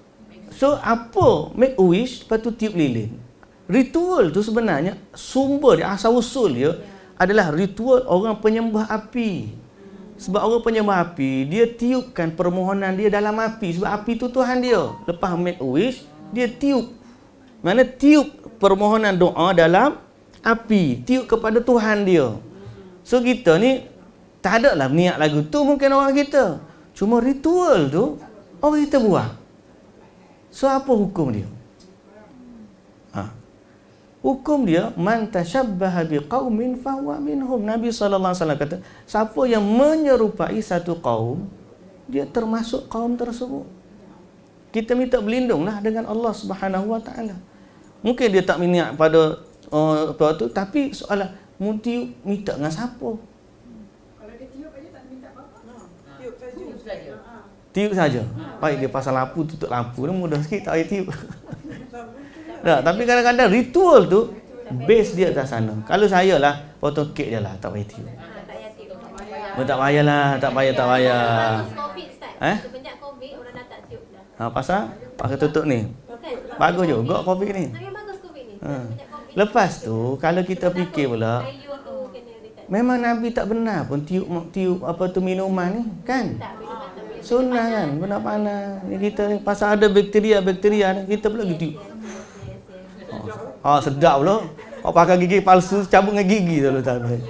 so apa make a wish lepas tu tiup lilin? Ritual tu sebenarnya sumber dia asal usul dia yeah. adalah ritual orang penyembah api. Sebab orang penyembah api, dia tiupkan permohonan dia dalam api. Sebab api tu Tuhan dia. Lepas make a wish, dia tiup. Mana tiup permohonan doa dalam api tiup kepada Tuhan dia so kita ni tak ada lah niat lagu tu mungkin orang kita cuma ritual tu orang kita buat so apa hukum dia ha. hukum dia man tashabbaha biqaumin fahuwa minhum Nabi SAW kata siapa yang menyerupai satu kaum dia termasuk kaum tersebut kita minta berlindunglah dengan Allah Subhanahu Wa Taala. Mungkin dia tak minyak pada uh, apa tu tapi soalan munti minta dengan siapa kalau dia tiup aja tak minta apa-apa nah. tiup saja tiup saja ha, ha. baik dia pasang lampu tutup lampu ni mudah sikit tak payah tiup tak, tapi kadang-kadang ritual tu base dia atas sana kalau saya lah potong kek je lah ah, tak payah tiup ha, tak payah lah tak payah tak payah eh? semenjak covid orang dah tak tiup dah ha, pasal Pakai tutup ni bagus juga covid ni bagus covid ni ah. Lepas tu kalau kita fikir pula Memang Nabi tak benar pun tiup tiup apa tu minuman ni kan? Sunnah kan, benda panas. kita pasal ada bakteria bakteria ni kita pula gitu. Oh, sedap pula. Oh pakai gigi palsu cabut dengan gigi tu tak baik.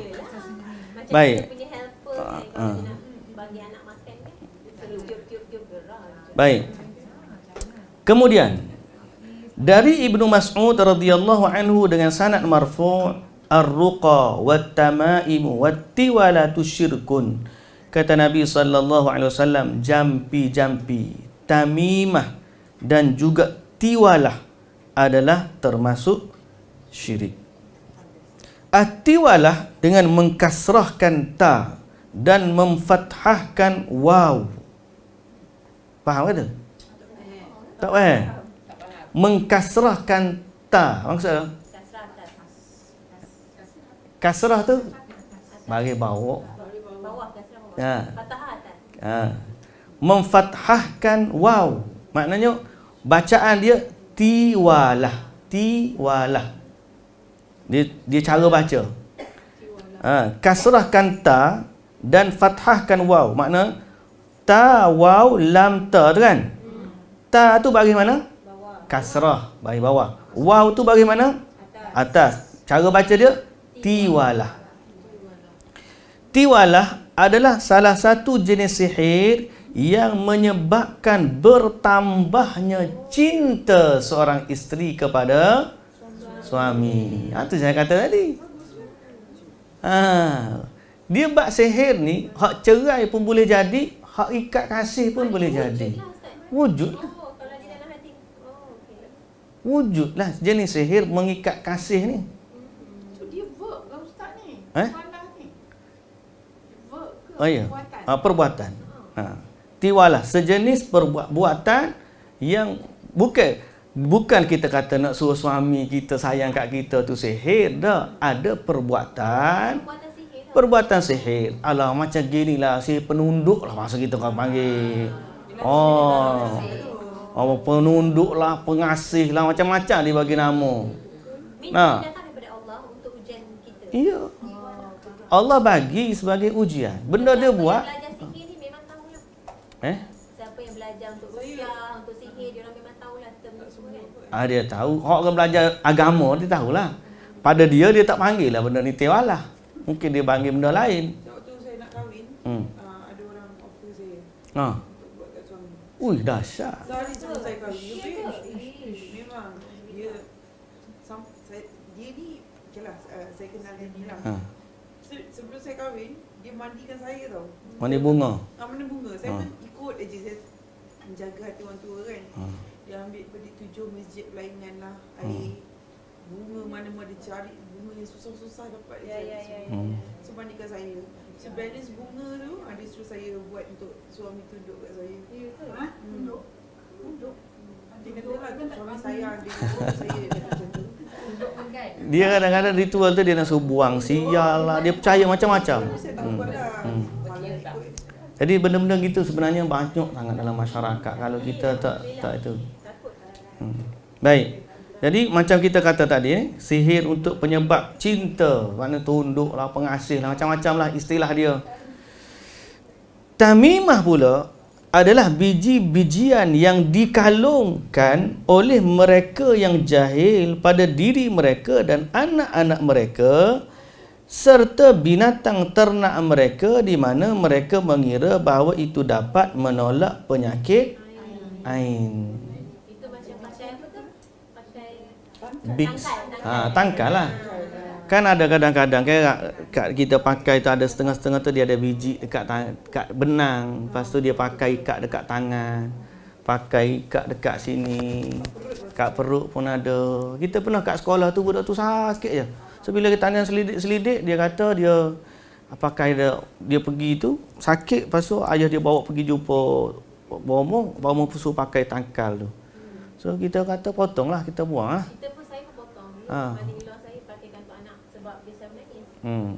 Baik. Baik. Kemudian dari Ibnu Mas'ud radhiyallahu anhu dengan sanad marfu' ar-ruqa wat tamaimu wat tiwalatu syirkun kata Nabi sallallahu alaihi wasallam jampi-jampi tamimah dan juga tiwalah adalah termasuk syirik at-tiwalah dengan mengkasrahkan ta dan memfathahkan waw faham ke tak faham mengkasrahkan ta maksud apa kasrah tu bagi bawa ha. ha. memfathahkan waw maknanya bacaan dia tiwalah tiwalah dia dia cara baca ha. kasrahkan ta dan fathahkan waw maknanya ta waw lam ta tu kan ta tu bagaimana mana kasrah bagi bawah. Waw tu bagaimana? Atas. Cara baca dia tiwalah. Tiwalah adalah salah satu jenis sihir yang menyebabkan bertambahnya cinta seorang isteri kepada suami. Itu ha, saya kata tadi. Ha. Dia buat sihir ni, hak cerai pun boleh jadi, hak ikat kasih pun boleh jadi. Wujud lah wujudlah jenis sihir mengikat kasih ni. So dia verb kan ustaz ni? Eh? ni. Verb ke oh, yeah. perbuatan? Ha, perbuatan. Ha. Tiwalah sejenis perbuatan yang bukan bukan kita kata nak suruh suami kita sayang kat kita tu sihir dah ada perbuatan perbuatan sihir alah macam gini lah si penunduk lah masa kita kau panggil ah. oh apa penunduk lah, pengasih lah macam-macam dia bagi nama. Nah. iya. Oh, Allah bagi sebagai ujian. Benda dia buat Eh? Siapa yang belajar untuk rukyah, untuk sihir, dia orang memang tahulah term semua kan? Ah, dia tahu. Orang belajar agama, dia tahulah. Pada dia, dia tak panggil lah benda ni tewalah. Mungkin dia panggil benda lain. Waktu saya nak kahwin, hmm. ah, ada orang offer saya. Ha. Ui, dahsyat. Sorry, cuma saya kata. memang, dia, some, dia ni, okelah, uh, saya kenal dia ni sebelum saya kahwin, dia mandikan saya tau. Mandi bunga? Ha, mandi bunga. Saya pun ikut aja, saya menjaga hati orang tua kan. Ha. Dia ambil pergi tujuh masjid pelayanan lah, air. Bunga mana-mana dia cari, bunga yang susah-susah dapat. Ya, ya, ya. So, mandikan saya macam balance bunga tu ada ah, suruh saya buat untuk suami tunduk kat saya. Ya ke? Ah, ha? Hmm. Tunduk. Tunduk. Lah, dia kadang-kadang ritual tu dia nak suruh buang sial lah dia percaya macam-macam. Hmm. Lah. Hmm. Jadi benda-benda gitu sebenarnya banyak sangat dalam masyarakat kalau kita tak tak itu. Lah. Hmm. Baik. Jadi macam kita kata tadi eh, Sihir untuk penyebab cinta Mana tunduk lah, pengasih lah Macam-macam lah istilah dia Tamimah pula adalah biji-bijian yang dikalungkan oleh mereka yang jahil pada diri mereka dan anak-anak mereka serta binatang ternak mereka di mana mereka mengira bahawa itu dapat menolak penyakit ain. ain. big ha tangkal lah kan ada kadang-kadang kan kita pakai tu ada setengah-setengah tu dia ada biji dekat tangan dekat benang lepas tu dia pakai ikat dekat tangan pakai ikat dekat sini dekat perut pun ada kita pernah kat sekolah tu budak tu sah sikit je so bila kita tanya selidik-selidik dia kata dia ah, pakai dia dia pergi tu sakit lepas tu ayah dia bawa pergi jumpa bomo bomo suruh pakai tangkal tu so kita kata potonglah kita buanglah kita pun ha. Ah. Hmm.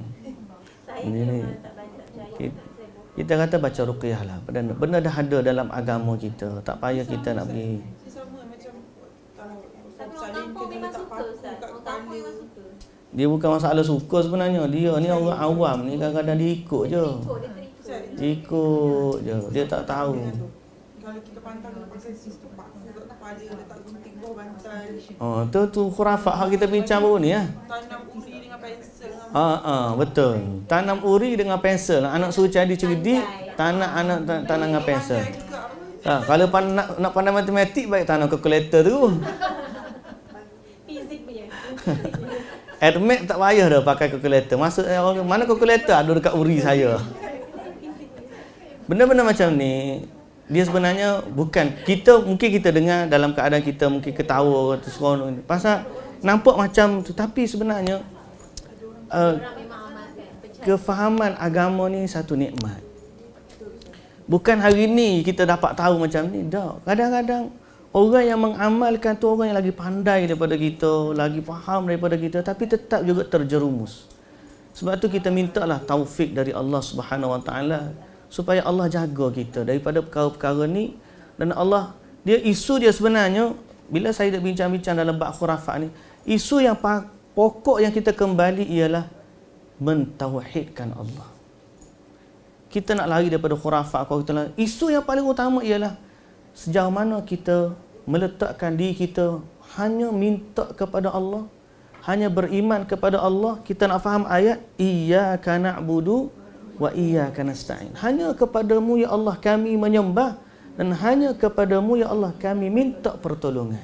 saya ini, ini. tak baca percaya kita, kita kata baca ruqyah lah benda, benda dah ada dalam agama kita tak payah sama, kita nak pergi dia bukan masalah suka sebenarnya dia ni orang awam, ni kadang-kadang dia ikut je ikut je dia tak tahu kalau kita pantang pasal sistem Oh, tu tu khurafat hak kita bincang baru ni ya. Tanam uri dengan pensel. Ah ah betul. Tanam uri dengan pensel. Anak suruh jadi cerdik, tanam anak tanam dengan pensel. Ha, kalau pan, nak, nak pandai matematik baik tanam kalkulator tu. Fizik punya. Admit tak payah dah pakai kalkulator. Masuk eh, mana kalkulator ada dekat uri saya. Benda-benda macam ni dia sebenarnya bukan kita mungkin kita dengar dalam keadaan kita mungkin ketawa atau seronok ni pasal nampak macam tu tapi sebenarnya uh, kefahaman agama ni satu nikmat bukan hari ni kita dapat tahu macam ni dah kadang-kadang orang yang mengamalkan tu orang yang lagi pandai daripada kita lagi faham daripada kita tapi tetap juga terjerumus sebab tu kita mintalah taufik dari Allah Subhanahu Wa Taala supaya Allah jaga kita daripada perkara-perkara ni dan Allah dia isu dia sebenarnya bila saya dah bincang-bincang dalam bab khurafat ni isu yang pokok yang kita kembali ialah mentauhidkan Allah kita nak lari daripada khurafat kalau kita lari. isu yang paling utama ialah sejauh mana kita meletakkan diri kita hanya minta kepada Allah hanya beriman kepada Allah kita nak faham ayat iyyaka na'budu wa iyyaka nasta'in. Hanya kepadamu ya Allah kami menyembah dan hanya kepadamu ya Allah kami minta pertolongan.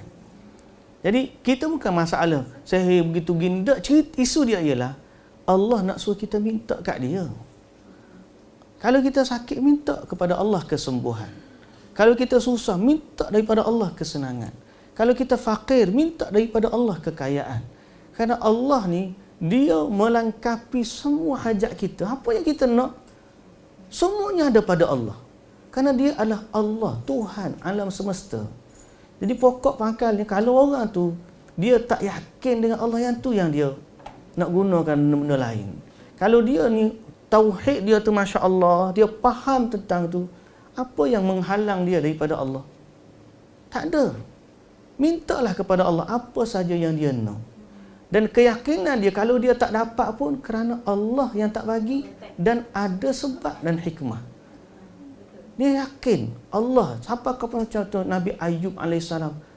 Jadi kita bukan masalah saya begitu ginda cerita isu dia ialah Allah nak suruh kita minta kat dia. Kalau kita sakit minta kepada Allah kesembuhan. Kalau kita susah minta daripada Allah kesenangan. Kalau kita fakir minta daripada Allah kekayaan. Kerana Allah ni dia melangkapi semua hajat kita. Apa yang kita nak? Semuanya ada pada Allah. Karena dia adalah Allah, Tuhan alam semesta. Jadi pokok pangkalnya kalau orang tu dia tak yakin dengan Allah yang tu yang dia nak gunakan benda-benda lain. Kalau dia ni tauhid dia tu masya-Allah, dia faham tentang tu, apa yang menghalang dia daripada Allah? Tak ada. Mintalah kepada Allah apa saja yang dia nak. Dan keyakinan dia kalau dia tak dapat pun kerana Allah yang tak bagi dan ada sebab dan hikmah. Dia yakin Allah siapa kau contoh Nabi Ayub AS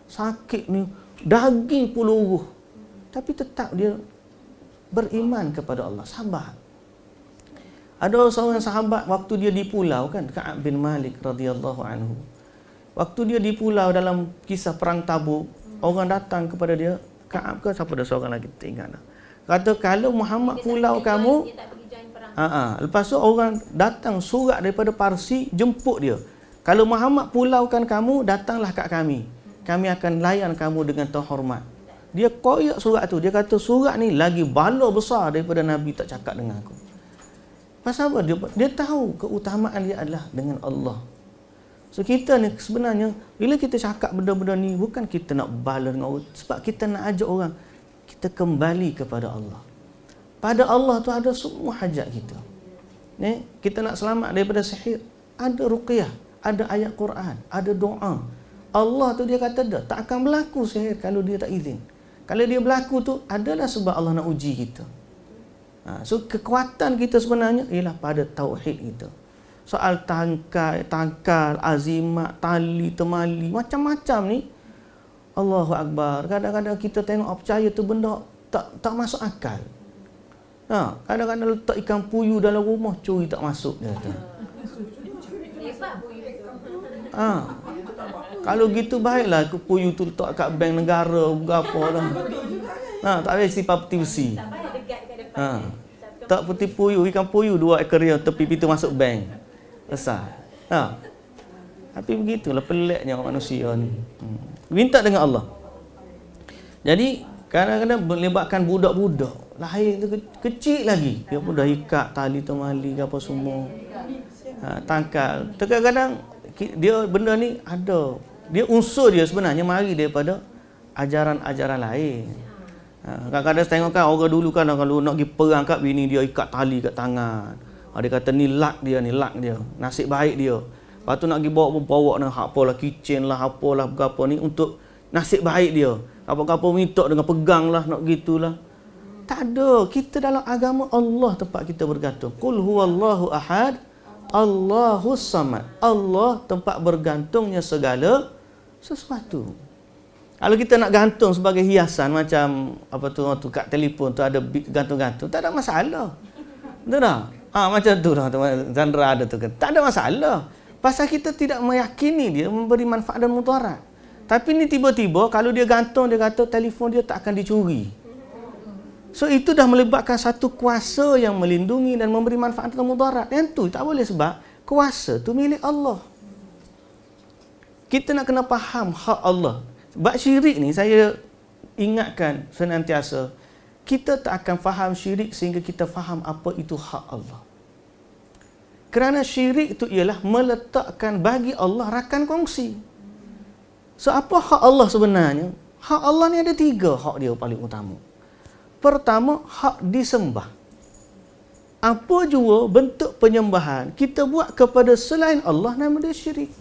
sakit ni daging peluruh tapi tetap dia beriman kepada Allah sabar ada seorang sahabat waktu dia di pulau kan Ka'ab bin Malik radhiyallahu anhu waktu dia di pulau dalam kisah perang Tabuk orang datang kepada dia Kaab ke siapa dah seorang lagi tak ingat Kata kalau Muhammad pulau kamu ha, ha lepas tu orang datang surat daripada Parsi jemput dia. Kalau Muhammad pulaukan kamu datanglah kat kami. Kami akan layan kamu dengan terhormat. Dia koyak surat tu. Dia kata surat ni lagi bala besar daripada Nabi tak cakap dengan aku. Pasal apa? Dia, dia tahu keutamaan dia adalah dengan Allah. So kita ni sebenarnya bila kita cakap benda-benda ni bukan kita nak balas dengan orang sebab kita nak ajak orang kita kembali kepada Allah. Pada Allah tu ada semua hajat kita. Ni kita nak selamat daripada sihir, ada ruqyah, ada ayat Quran, ada doa. Allah tu dia kata dah tak akan berlaku sihir kalau dia tak izin. Kalau dia berlaku tu adalah sebab Allah nak uji kita. Ha, so kekuatan kita sebenarnya ialah pada tauhid kita soal tangkai, tangkal, azimat, tali, temali, macam-macam ni. Allahu Akbar. Kadang-kadang kita tengok percaya tu benda tak tak masuk akal. Ha, kadang-kadang letak ikan puyuh dalam rumah curi tak masuk dia kata. Ha. Kalau gitu baiklah aku puyuh tu letak kat bank negara berapa dah. Ha, tak ada si papti besi. Ha. Tak putih puyuh, ikan puyuh dua ekor tepi pintu masuk bank. Besar. Ha. Tapi begitulah peliknya orang manusia ni. Hmm. Minta dengan Allah. Jadi kadang-kadang melibatkan budak-budak lahir tu kecil lagi. Dia pun dah ikat tali tu mali ke apa semua. Ha, tangkal. Terkadang-kadang dia benda ni ada. Dia unsur dia sebenarnya mari daripada ajaran-ajaran lain. Ha, kadang-kadang tengok kan orang dulu kan kalau nak pergi perang kat bini dia ikat tali kat tangan. Ha, dia kata ni luck dia ni luck dia. Nasib baik dia. Lepas tu nak pergi bawa pun bawa nak hak pola kitchen lah apalah apa ni untuk nasib baik dia. Apa-apa minta dengan pegang lah nak gitulah. Tak ada. Kita dalam agama Allah tempat kita bergantung. Qul huwallahu ahad. Allahu samad. Allah tempat bergantungnya segala sesuatu. Kalau kita nak gantung sebagai hiasan macam apa tu tu kat telefon tu ada gantung-gantung, tak ada masalah. Betul tak? Ha, macam tu dah tuan Zandra ada tu kan. Tak ada masalah. Pasal kita tidak meyakini dia memberi manfaat dan mutarat. Tapi ni tiba-tiba kalau dia gantung dia kata telefon dia tak akan dicuri. So itu dah melibatkan satu kuasa yang melindungi dan memberi manfaat dan mudarat. Yang tu tak boleh sebab kuasa tu milik Allah. Kita nak kena faham hak Allah. Sebab syirik ni saya ingatkan senantiasa kita tak akan faham syirik sehingga kita faham apa itu hak Allah. Kerana syirik itu ialah meletakkan bagi Allah rakan kongsi. So, apa hak Allah sebenarnya? Hak Allah ni ada tiga hak dia paling utama. Pertama, hak disembah. Apa jua bentuk penyembahan kita buat kepada selain Allah nama dia syirik.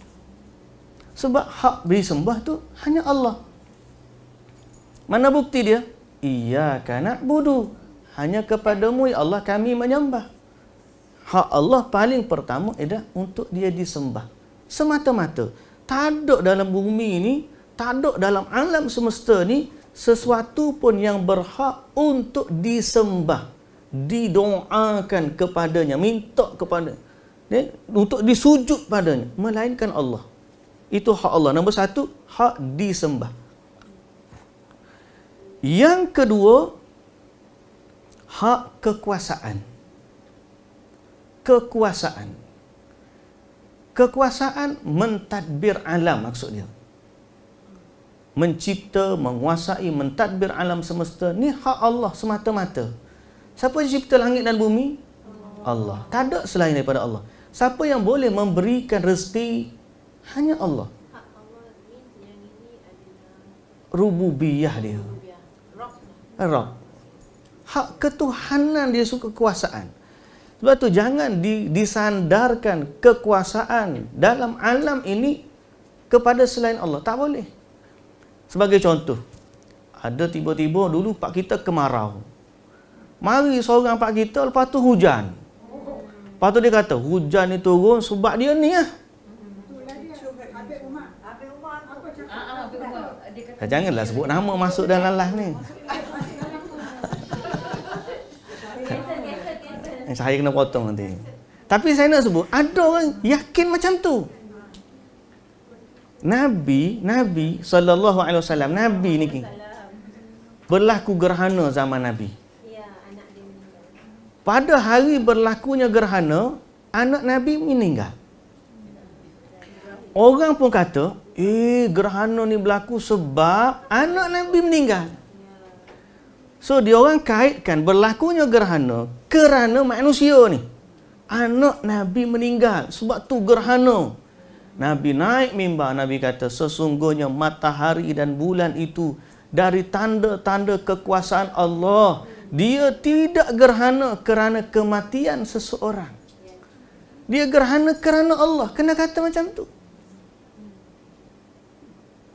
Sebab hak disembah tu hanya Allah. Mana bukti dia? Iyaka na'budu. Hanya kepadamu ya Allah kami menyembah hak Allah paling pertama ialah untuk dia disembah. Semata-mata. Tak ada dalam bumi ini, tak ada dalam alam semesta ini sesuatu pun yang berhak untuk disembah. Didoakan kepadanya, minta kepada ya, untuk disujud padanya. Melainkan Allah. Itu hak Allah. Nombor satu, hak disembah. Yang kedua, hak kekuasaan kekuasaan. Kekuasaan mentadbir alam maksud dia. Mencipta, menguasai, mentadbir alam semesta ni hak Allah semata-mata. Siapa yang cipta langit dan bumi? Allah. Tak ada selain daripada Allah. Siapa yang boleh memberikan rezeki? Hanya Allah. Rububiyah dia. Rob. Hak ketuhanan dia suka kekuasaan. Sebab tu jangan di, disandarkan kekuasaan dalam alam ini kepada selain Allah. Tak boleh. Sebagai contoh, ada tiba-tiba dulu pak kita kemarau. Mari seorang pak kita, lepas tu hujan. Lepas tu dia kata, hujan ni turun sebab dia ni lah. Ah, ah, Janganlah sebut nama masuk dalam live ni. Eh, saya kena potong nanti. Tapi saya nak sebut, ada orang yakin macam tu. Nabi, Nabi sallallahu alaihi wasallam, Nabi ni ki. Berlaku gerhana zaman Nabi. Ya, Pada hari berlakunya gerhana, anak Nabi meninggal. Orang pun kata, eh gerhana ni berlaku sebab anak Nabi meninggal. So dia orang kaitkan berlakunya gerhana kerana manusia ni. Anak Nabi meninggal sebab tu gerhana. Nabi naik mimbar, Nabi kata sesungguhnya matahari dan bulan itu dari tanda-tanda kekuasaan Allah. Dia tidak gerhana kerana kematian seseorang. Dia gerhana kerana Allah. Kena kata macam tu.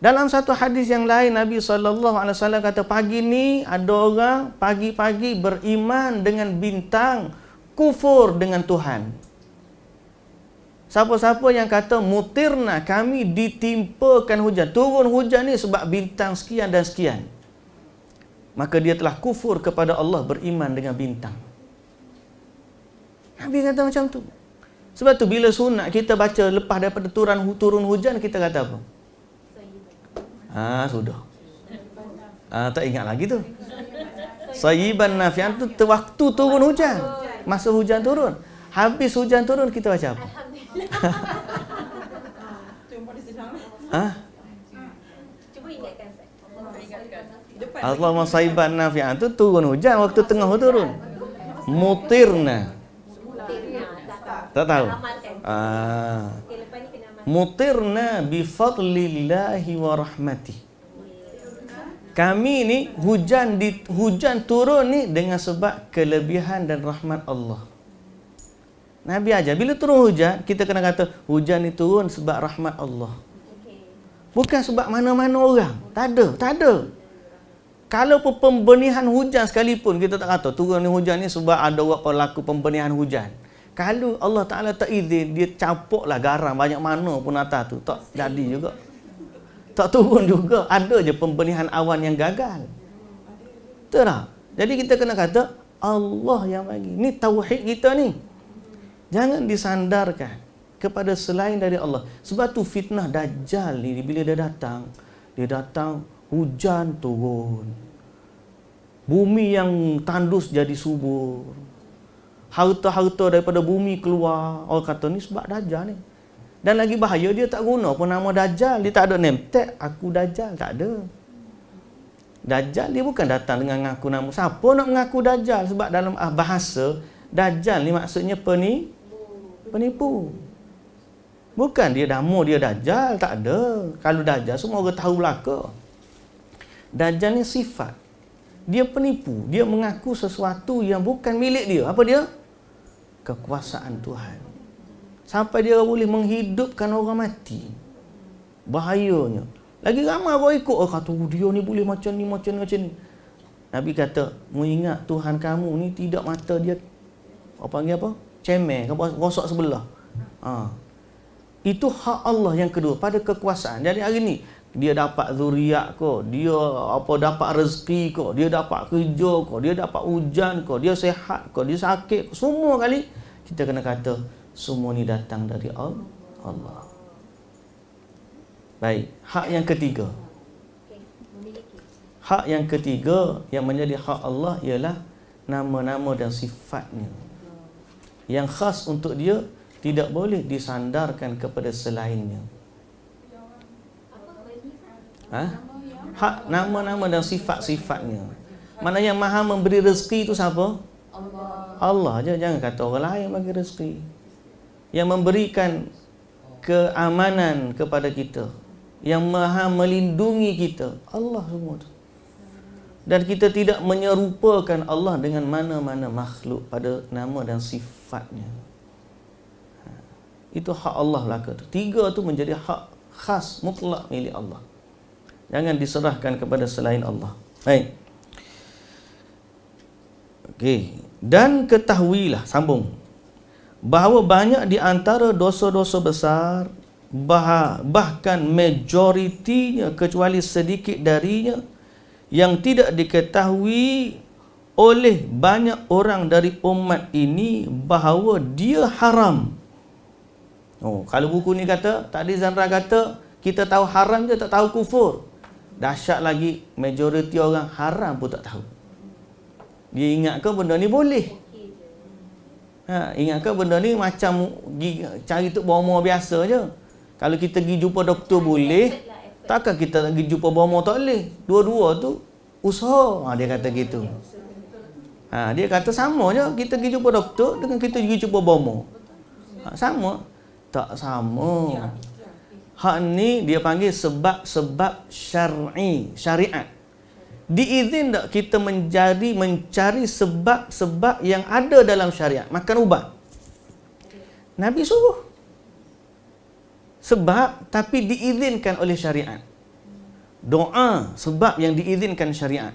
Dalam satu hadis yang lain Nabi saw. alaihi kata pagi ni ada orang pagi-pagi beriman dengan bintang kufur dengan Tuhan. Siapa-siapa yang kata mutirna kami ditimpakan hujan, turun hujan ni sebab bintang sekian dan sekian. Maka dia telah kufur kepada Allah beriman dengan bintang. Nabi kata macam tu. Sebab tu bila sunat kita baca lepas daripada turun hujan kita kata apa? Ah sudah. Ah tak ingat lagi tu. Sayyiban nafian tu waktu turun hujan. Masa hujan turun. Habis hujan turun kita baca apa? Alhamdulillah. Cuba ingatkan Ustaz. Allah ma nafian tu turun hujan waktu tengah turun. Mutirna. Tak tahu. Ah mutirna bi fadlillahi wa kami ni hujan di hujan turun ni dengan sebab kelebihan dan rahmat Allah Nabi aja bila turun hujan kita kena kata hujan ni turun sebab rahmat Allah bukan sebab mana-mana orang tak ada tak ada kalau pun pembenihan hujan sekalipun kita tak kata turun ni hujan ni sebab ada orang pelaku pembenihan hujan. Kalau Allah Ta'ala tak izin, dia campurlah garam banyak mana pun atas tu. Tak jadi juga. Tak turun juga. Ada je pembelihan awan yang gagal. Betul tak? Jadi kita kena kata, Allah yang bagi. Ni tauhid kita ni. Jangan disandarkan kepada selain dari Allah. Sebab tu fitnah dajjal ni bila dia datang, dia datang hujan turun. Bumi yang tandus jadi subur harta-harta daripada bumi keluar orang kata ni sebab dajal ni dan lagi bahaya dia tak guna pun nama dajal dia tak ada name tag aku dajal tak ada dajal dia bukan datang dengan mengaku nama siapa nak mengaku dajal sebab dalam ah, bahasa dajal ni maksudnya peni penipu bukan dia nama dia dajal tak ada kalau dajal semua orang tahu belaka dajal ni sifat dia penipu dia mengaku sesuatu yang bukan milik dia apa dia kekuasaan Tuhan. Sampai dia boleh menghidupkan orang mati. Bahayanya. Lagi ramai orang ikut. Oh, kata, oh, dia ni boleh macam ni, macam ni, macam ni. Nabi kata, mengingat Tuhan kamu ni tidak mata dia, apa panggil apa? Cemeh, rosak sebelah. Ha. Itu hak Allah yang kedua pada kekuasaan. Jadi hari ni dia dapat zuriat ko, dia apa dapat rezeki ko, dia dapat kerja ko, dia dapat hujan ko, dia sehat ko, dia sakit ko, semua kali kita kena kata semua ni datang dari Allah. Baik, hak yang ketiga. Hak yang ketiga yang menjadi hak Allah ialah nama-nama dan sifatnya. Yang khas untuk dia tidak boleh disandarkan kepada selainnya. Ha? Hak nama-nama dan sifat-sifatnya. Mana yang maha memberi rezeki itu siapa? Allah aja jangan kata orang lain bagi rezeki yang memberikan keamanan kepada kita yang maha melindungi kita Allah semua tu dan kita tidak menyerupakan Allah dengan mana-mana makhluk pada nama dan sifatnya ha. itu hak Allah lah kata tiga tu menjadi hak khas mutlak milik Allah jangan diserahkan kepada selain Allah baik okey dan ketahuilah sambung bahawa banyak di antara dosa-dosa besar bah bahkan majoritinya kecuali sedikit darinya yang tidak diketahui oleh banyak orang dari umat ini bahawa dia haram. Oh, kalau buku ni kata, tadi Zanra kata, kita tahu haram je tak tahu kufur. Dahsyat lagi majoriti orang haram pun tak tahu dia ingatkan benda ni boleh ha, ingatkan benda ni macam gi, cari tu bomo biasa je kalau kita pergi jumpa doktor boleh lah, takkan kita pergi jumpa bomo tak boleh dua-dua tu usaha ha, dia kata gitu ha, dia kata sama je kita pergi jumpa doktor dengan kita pergi jumpa bomo ha, sama tak sama hak ni dia panggil sebab-sebab syar'i syariat diizin tak kita menjadi mencari sebab-sebab yang ada dalam syariat makan ubat Nabi suruh sebab tapi diizinkan oleh syariat doa sebab yang diizinkan syariat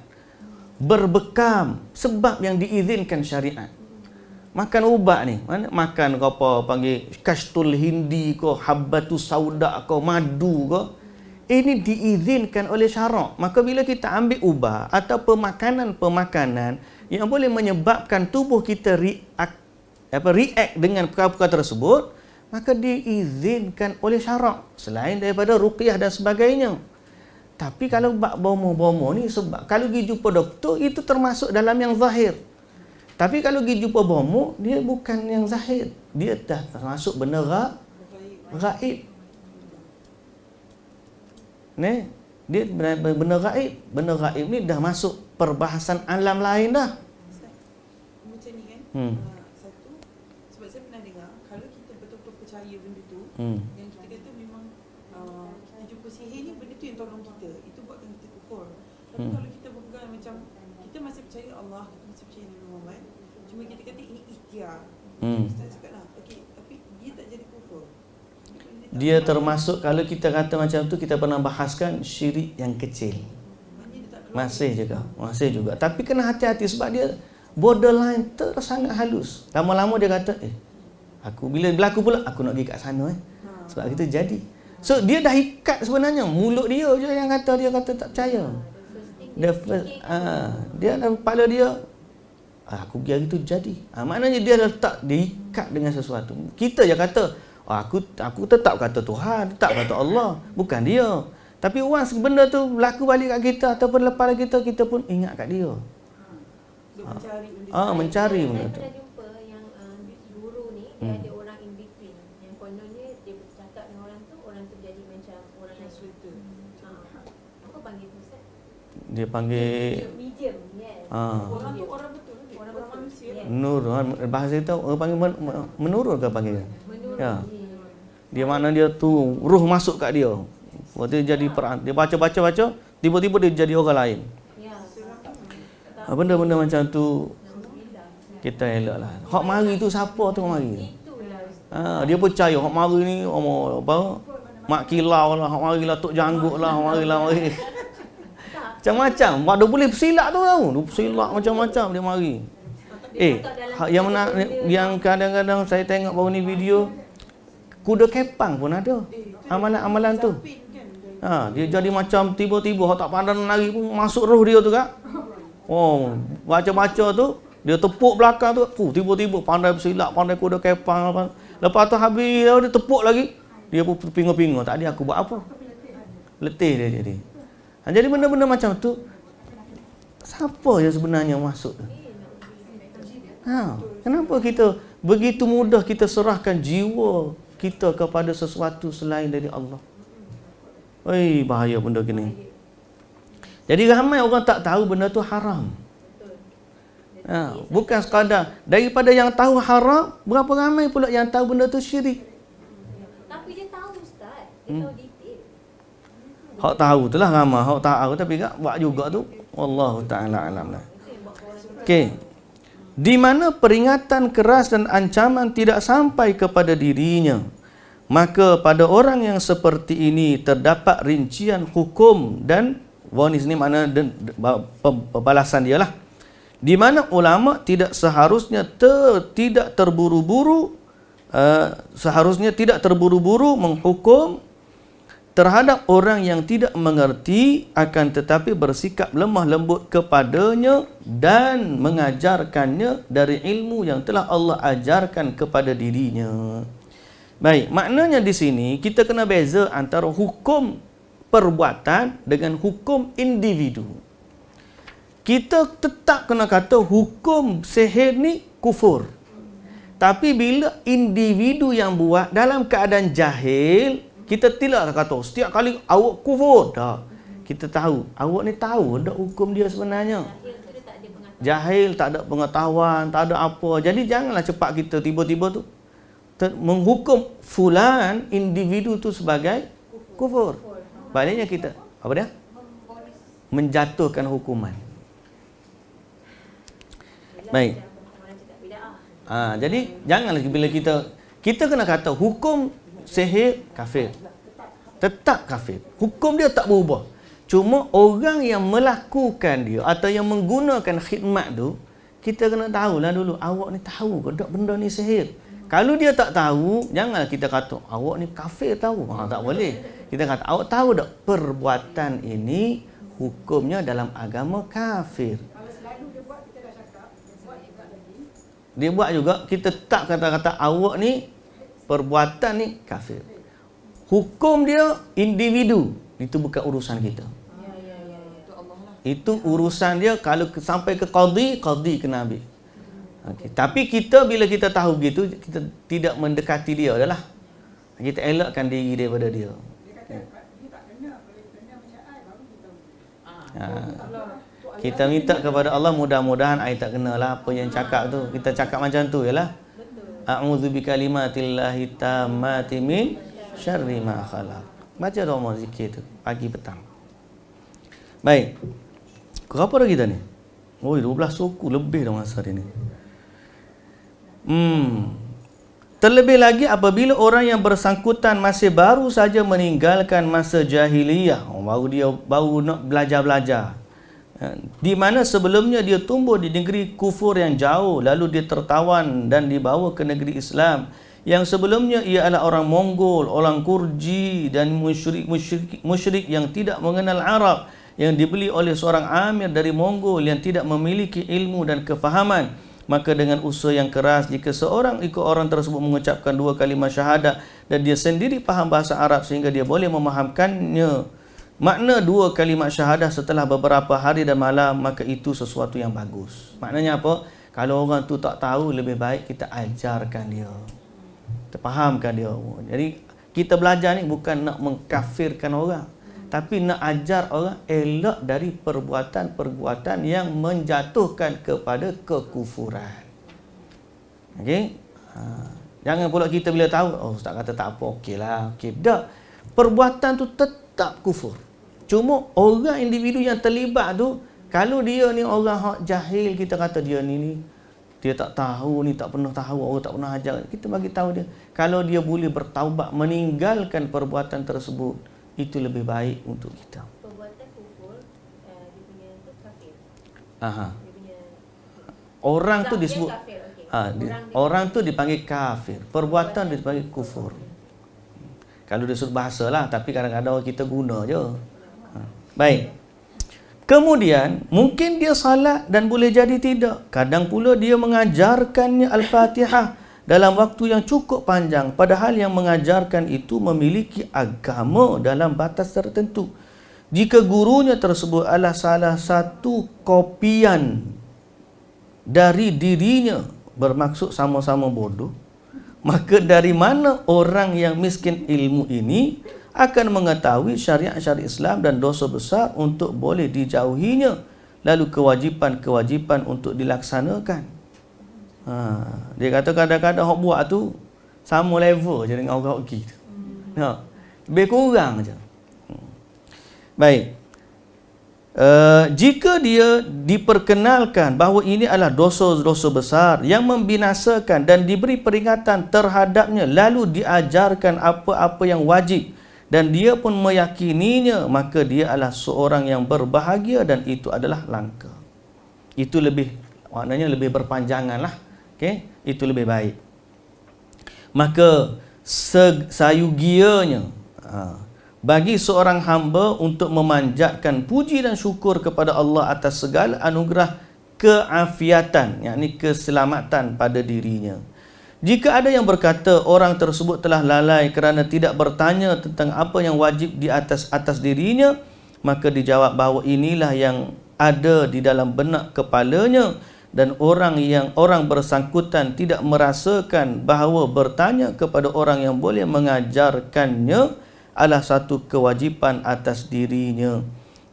berbekam sebab yang diizinkan syariat makan ubat ni mana makan kau apa panggil kastul hindi kau habatu sauda kau madu kau ini diizinkan oleh syarak. Maka bila kita ambil ubah atau pemakanan-pemakanan yang boleh menyebabkan tubuh kita react, apa, react dengan perkara-perkara tersebut, maka diizinkan oleh syarak selain daripada ruqyah dan sebagainya. Tapi kalau bak bomo-bomo ni sebab kalau pergi jumpa doktor itu termasuk dalam yang zahir. Tapi kalau pergi jumpa bomo dia bukan yang zahir. Dia dah termasuk benar gaib. Ra- ni dia benda, benda gaib benda gaib ni dah masuk perbahasan alam lain dah macam ni kan hmm. Ah, sebab saya pernah dengar kalau kita betul-betul percaya benda hmm. yang kita kata memang uh, kita jumpa sihir ni benda tu yang tolong kita itu buat kita kukur tapi hmm. kalau kita berpegang macam kita masih percaya Allah kita masih percaya Nabi Muhammad cuma kita kata ini ikhtiar hmm. Ustaz, dia termasuk kalau kita kata macam tu kita pernah bahaskan syirik yang kecil masih juga masih juga tapi kena hati-hati sebab dia borderline sangat halus lama-lama dia kata eh aku bila berlaku pula aku nak pergi kat sana eh hmm. sebab kita jadi so dia dah ikat sebenarnya mulut dia je yang kata dia kata tak percaya ah, Dia, first, uh, dia dalam kepala dia ah, aku pergi hari tu jadi ah, maknanya dia letak dia ikat dengan sesuatu kita je kata Ah, aku aku tetap kata Tuhan, tetap kata Allah, bukan dia. Tapi once benda tu berlaku balik kat kita ataupun lepas kita kita pun ingat kat dia. Ha. Dia mencari ha, mencari benda tu. Saya jumpa yang uh, guru ni dia hmm. ada orang in between yang kononnya dia bercakap dengan orang tu orang tu jadi macam orang yang suka. Ha. Apa panggil tu Ustaz? Dia panggil medium, yes. Ha. Orang tu orang betul. Orang, orang manusia. Nur, bahasa kita orang panggil men- menurun ke panggil? Hmm. Ya. Dia mana dia tu ruh masuk kat dia. Waktu dia jadi peran, dia baca-baca baca, tiba-tiba dia jadi orang lain. Ya. Benda-benda macam tu kita elaklah. Hak mari tu siapa tu hak mari? Ha, dia percaya hak mari ni apa apa mak kilau lah, hak mari lah tok janggut lah, hak mari lah mari. Macam-macam, ada boleh silap tu tau. Dia silap macam-macam dia mari. Eh, yang yang kadang-kadang saya tengok baru ni video, kuda kepang pun ada eh, amalan-amalan tu kan, kan? ha, dia jadi macam tiba-tiba orang tak pandang lari pun masuk roh dia tu kak oh baca-baca tu dia tepuk belakang tu puh tiba-tiba pandai bersilat, pandai kuda kepang lepas tu habis dia tepuk lagi dia pun pinggul-pinggul tak ada aku buat apa letih dia jadi ha, jadi benda-benda macam tu siapa yang sebenarnya masuk tu ha, kenapa kita begitu mudah kita serahkan jiwa kita kepada sesuatu selain dari Allah. Oi, bahaya benda gini. Jadi ramai orang tak tahu benda tu haram. Ya, bukan sekadar daripada yang tahu haram, berapa ramai pula yang tahu benda tu syirik. Tapi dia tahu ustaz, dia hmm. tahu detail. Hak tahu itulah ramai, hak tahu tapi gak buat juga tu. Wallahu taala alamlah. Okey, di mana peringatan keras dan ancaman tidak sampai kepada dirinya maka pada orang yang seperti ini terdapat rincian hukum dan vonis ni mana pembalasan dia lah di mana ulama tidak seharusnya ter, tidak terburu-buru uh, seharusnya tidak terburu-buru menghukum terhadap orang yang tidak mengerti akan tetapi bersikap lemah lembut kepadanya dan mengajarkannya dari ilmu yang telah Allah ajarkan kepada dirinya. Baik, maknanya di sini kita kena beza antara hukum perbuatan dengan hukum individu. Kita tetap kena kata hukum sihir ni kufur. Tapi bila individu yang buat dalam keadaan jahil, kita tidak lah kata setiap kali awak kufur tak kita tahu awak ni tahu Ada hukum dia sebenarnya jahil tak ada pengetahuan tak ada apa jadi janganlah cepat kita tiba-tiba tu menghukum fulan individu tu sebagai kufur baliknya kita apa dia menjatuhkan hukuman baik ha, jadi janganlah bila kita kita kena kata hukum sihir kafir. Tetap kafir. Hukum dia tak berubah. Cuma orang yang melakukan dia atau yang menggunakan khidmat tu, kita kena tahu lah dulu awak ni tahu ke tak benda ni sihir. Kalau dia tak tahu, jangan kita kata awak ni kafir tahu. Ha, tak boleh. Kita kata awak tahu tak perbuatan ini hukumnya dalam agama kafir. Dia buat juga, kita tak kata-kata awak ni perbuatan ni kafir. Hukum dia individu. Itu bukan urusan kita. Ya, ya, ya, lah. Itu urusan dia kalau sampai ke qadi, qadi ke nabi. Okay. Tapi kita bila kita tahu begitu, kita tidak mendekati dia adalah kita elakkan diri daripada dia. Ha. Kita minta kepada Allah mudah-mudahan ai tak kenalah apa yang cakap tu. Kita cakap macam tu jelah. lah. A'udzu bikalimatillahit tammati min syarri ma khalaq. Baca doa mau zikir tu pagi petang. Baik. Berapa lagi kita Oh, Oi, 12 suku lebih dah masa ni. Hmm. Terlebih lagi apabila orang yang bersangkutan masih baru saja meninggalkan masa jahiliyah, oh, baru dia baru nak belajar-belajar, Kan? di mana sebelumnya dia tumbuh di negeri kufur yang jauh lalu dia tertawan dan dibawa ke negeri Islam yang sebelumnya ia adalah orang Mongol, orang Kurji dan musyrik-musyrik yang tidak mengenal Arab yang dibeli oleh seorang amir dari Mongol yang tidak memiliki ilmu dan kefahaman maka dengan usaha yang keras jika seorang ikut orang tersebut mengucapkan dua kalimah syahadat dan dia sendiri faham bahasa Arab sehingga dia boleh memahamkannya Makna dua kalimat syahadah setelah beberapa hari dan malam maka itu sesuatu yang bagus. Maknanya apa? Kalau orang tu tak tahu lebih baik kita ajarkan dia. Kita fahamkan dia. Jadi kita belajar ni bukan nak mengkafirkan orang tapi nak ajar orang elak dari perbuatan-perbuatan yang menjatuhkan kepada kekufuran. Okey? Ha. Jangan pula kita bila tahu, oh ustaz kata tak apa, okeylah, okey. Lah, Perbuatan tu tetap kufur. Cuma orang individu yang terlibat tu kalau dia ni orang hak jahil kita kata dia ni ni dia tak tahu ni tak pernah tahu orang tak pernah ajar kita bagi tahu dia kalau dia boleh bertaubat meninggalkan perbuatan tersebut itu lebih baik untuk kita perbuatan kufur eh, dia punya tu kafir aha orang tu disebut ha, ah, di, orang, tu dipanggil kafir perbuatan dia dipanggil kufur kalau dia sebut bahasa lah tapi kadang-kadang kita guna je Baik. Kemudian mungkin dia salat dan boleh jadi tidak. Kadang pula dia mengajarkannya Al-Fatihah dalam waktu yang cukup panjang padahal yang mengajarkan itu memiliki agama dalam batas tertentu. Jika gurunya tersebut adalah salah satu kopian dari dirinya bermaksud sama-sama bodoh, maka dari mana orang yang miskin ilmu ini akan mengetahui syariat-syariat Islam dan dosa besar untuk boleh dijauhinya lalu kewajipan-kewajipan untuk dilaksanakan. Ha, dia kata kadang-kadang hok buat tu sama level je dengan orang hoki tu. Ha. Lebih kurang je. Hmm. Baik. Uh, jika dia diperkenalkan bahawa ini adalah dosa-dosa besar yang membinasakan dan diberi peringatan terhadapnya lalu diajarkan apa-apa yang wajib dan dia pun meyakininya maka dia adalah seorang yang berbahagia dan itu adalah langka itu lebih maknanya lebih berpanjangan lah okay? itu lebih baik maka sayugianya ha, bagi seorang hamba untuk memanjatkan puji dan syukur kepada Allah atas segala anugerah keafiatan yakni keselamatan pada dirinya jika ada yang berkata orang tersebut telah lalai kerana tidak bertanya tentang apa yang wajib di atas atas dirinya, maka dijawab bahawa inilah yang ada di dalam benak kepalanya dan orang yang orang bersangkutan tidak merasakan bahawa bertanya kepada orang yang boleh mengajarkannya adalah satu kewajipan atas dirinya.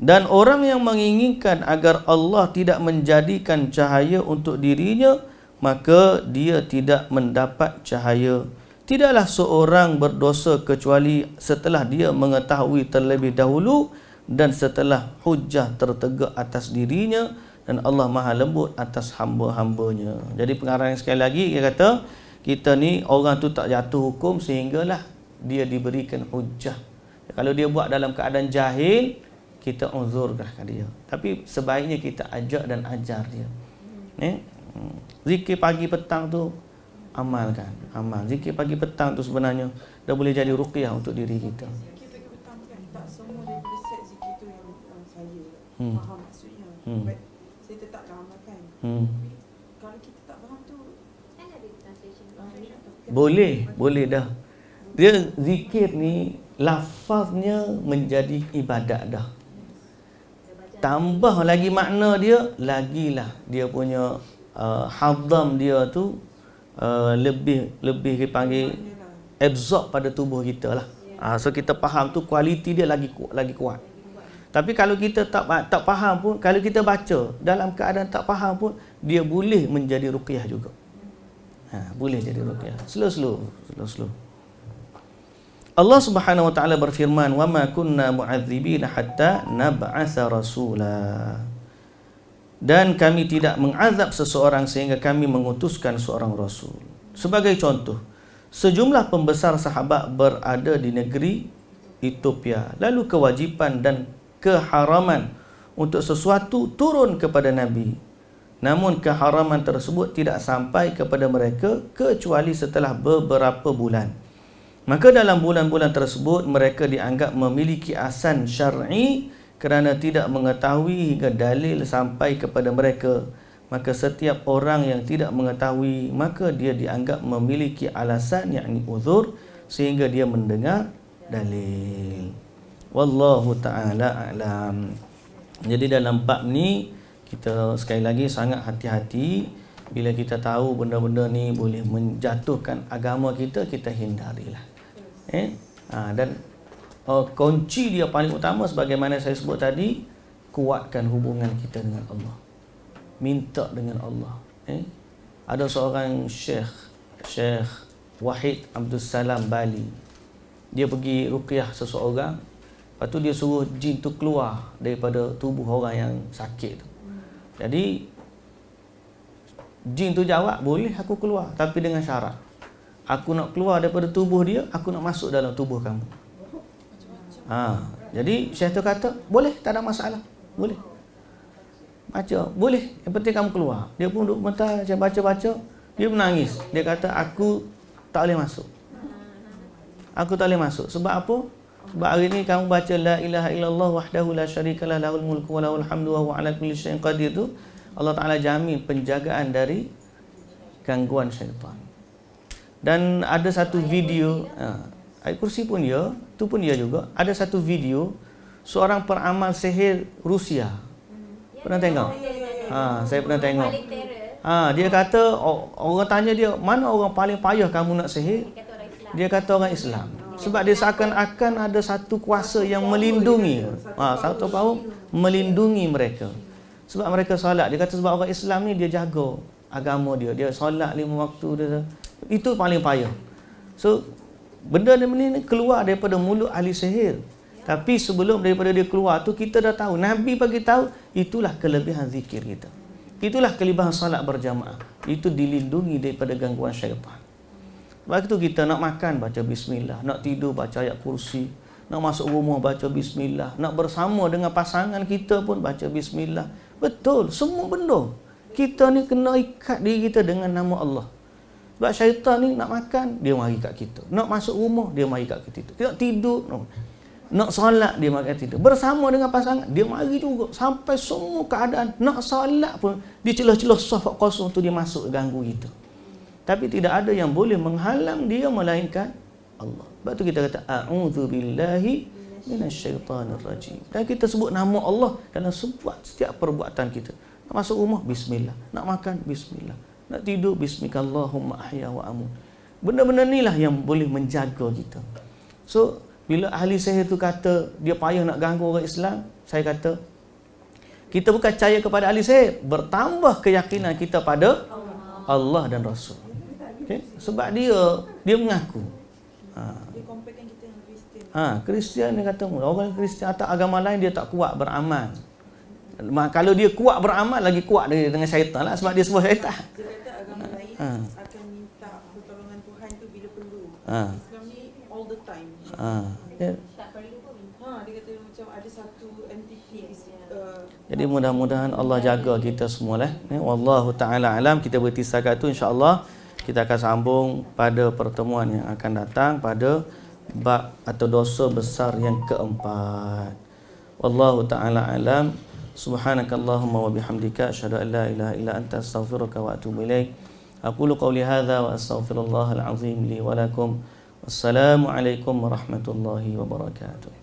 Dan orang yang menginginkan agar Allah tidak menjadikan cahaya untuk dirinya, maka dia tidak mendapat cahaya. Tidaklah seorang berdosa kecuali setelah dia mengetahui terlebih dahulu dan setelah hujah tertegak atas dirinya dan Allah maha lembut atas hamba-hambanya. Jadi pengarang sekali lagi dia kata, kita ni orang tu tak jatuh hukum sehinggalah dia diberikan hujah. Kalau dia buat dalam keadaan jahil, kita uzurkan dia. Tapi sebaiknya kita ajak dan ajar dia. Eh? Hmm. Zikir pagi petang tu amalkan. Amal zikir pagi petang tu sebenarnya dah boleh jadi ruqyah untuk diri kita. Boleh, boleh dah. Dia zikir ni lafaznya menjadi ibadat dah. Tambah lagi makna dia, lagilah dia punya uh, hadam dia tu uh, lebih lebih dipanggil absorb pada tubuh kita lah. Uh, so kita faham tu kualiti dia lagi kuat, lagi kuat. Tapi kalau kita tak ah, tak faham pun, kalau kita baca dalam keadaan tak faham pun, dia boleh menjadi ruqyah juga. Ha, boleh jadi ruqyah. Slow-slow. Slow-slow. Allah Subhanahu Wa Taala berfirman, "Wa ma kunna mu'adzibina hatta nab'atha rasulah." dan kami tidak mengazab seseorang sehingga kami mengutuskan seorang rasul. Sebagai contoh, sejumlah pembesar sahabat berada di negeri Ethiopia. Lalu kewajipan dan keharaman untuk sesuatu turun kepada Nabi. Namun keharaman tersebut tidak sampai kepada mereka kecuali setelah beberapa bulan. Maka dalam bulan-bulan tersebut mereka dianggap memiliki asan syar'i kerana tidak mengetahui hingga dalil sampai kepada mereka maka setiap orang yang tidak mengetahui maka dia dianggap memiliki alasan yakni uzur sehingga dia mendengar dalil wallahu taala alam jadi dalam bab ni kita sekali lagi sangat hati-hati bila kita tahu benda-benda ni boleh menjatuhkan agama kita kita hindarilah eh ha, dan uh, kunci dia paling utama sebagaimana saya sebut tadi kuatkan hubungan kita dengan Allah minta dengan Allah eh? ada seorang syekh syekh Wahid Abdul Salam Bali dia pergi ruqyah seseorang lepas tu dia suruh jin tu keluar daripada tubuh orang yang sakit tu jadi jin tu jawab boleh aku keluar tapi dengan syarat aku nak keluar daripada tubuh dia aku nak masuk dalam tubuh kamu Ha. Jadi saya tu kata, boleh, tak ada masalah. Boleh. Baca, boleh. Yang penting kamu keluar. Dia pun duduk mata, macam baca-baca. Dia menangis. Dia kata, aku tak boleh masuk. Aku tak boleh masuk. Sebab apa? Sebab hari ni kamu baca La ilaha illallah wahdahu la syarika la lahul mulku wa lahul hamdu wa ala kulli syai'in qadir tu Allah Ta'ala jamin penjagaan dari gangguan syaitan. Dan ada satu video, ha, Ayat kursi pun ya, tu pun ya juga. Ada satu video seorang peramal sihir Rusia. Pernah ya, ya tengok? Ya, ya, ya, ya. Ha, saya pernah tengok. Ha, dia kata orang tanya dia, "Mana orang paling payah kamu nak sihir?" Dia kata orang Islam. Oh, ya. Sebab dia seakan-akan ada satu kuasa yang melindungi. Ha, satu kaum melindungi mereka. Sebab mereka solat. Dia kata sebab orang Islam ni dia jaga agama dia. Dia solat lima waktu dia. Itu paling payah. So benda ni, ni keluar daripada mulut ahli sihir. Ya. Tapi sebelum daripada dia keluar tu kita dah tahu. Nabi bagi tahu itulah kelebihan zikir kita. Itulah kelebihan salat berjamaah. Itu dilindungi daripada gangguan syaitan. Waktu itu kita nak makan baca bismillah, nak tidur baca ayat kursi, nak masuk rumah baca bismillah, nak bersama dengan pasangan kita pun baca bismillah. Betul, semua benda. Kita ni kena ikat diri kita dengan nama Allah. Sebab syaitan ni nak makan, dia mari kat kita. Nak masuk rumah, dia mari kat kita. Kita nak tidur, no. nak solat, dia mari kat kita. Bersama dengan pasangan, dia mari juga. Sampai semua keadaan, nak solat pun, dia celah-celah sofak kosong tu, dia masuk ganggu kita. Tapi tidak ada yang boleh menghalang dia melainkan Allah. Sebab tu kita kata, A'udhu billahi rajim. Dan kita sebut nama Allah dalam sebuah setiap perbuatan kita. Nak masuk rumah, Bismillah. Nak makan, Bismillah. Nak tidur bismika Allahumma ahya wa amun. Benda-benda inilah yang boleh menjaga kita. So, bila ahli saya tu kata dia payah nak ganggu orang Islam, saya kata kita bukan caya kepada ahli saya, bertambah keyakinan kita pada Allah dan Rasul. Okay? Sebab dia dia mengaku. Ha. Dia kompeten Ha, Kristian dia kata orang Kristian atau agama lain dia tak kuat beramal. Mak, kalau dia kuat beramal lagi kuat dia dengan syaitan lah sebab dia semua syaitan. Sebab agama lain ha. akan minta pertolongan Tuhan tu bila perlu. Ha. Islam ni all the time. Ha. Yeah. Ya. Ha, ya, ya. uh, Jadi mudah-mudahan Allah jaga kita semua lah. Wallahu ta'ala alam. Kita berhenti setakat tu insya Allah Kita akan sambung pada pertemuan yang akan datang. Pada bak atau dosa besar yang keempat. Wallahu ta'ala alam. سبحانك اللهم وبحمدك أشهد أن لا إله إلا أنت أستغفرك وأتوب إليك أقول قولي هذا وأستغفر الله العظيم لي ولكم والسلام عليكم ورحمة الله وبركاته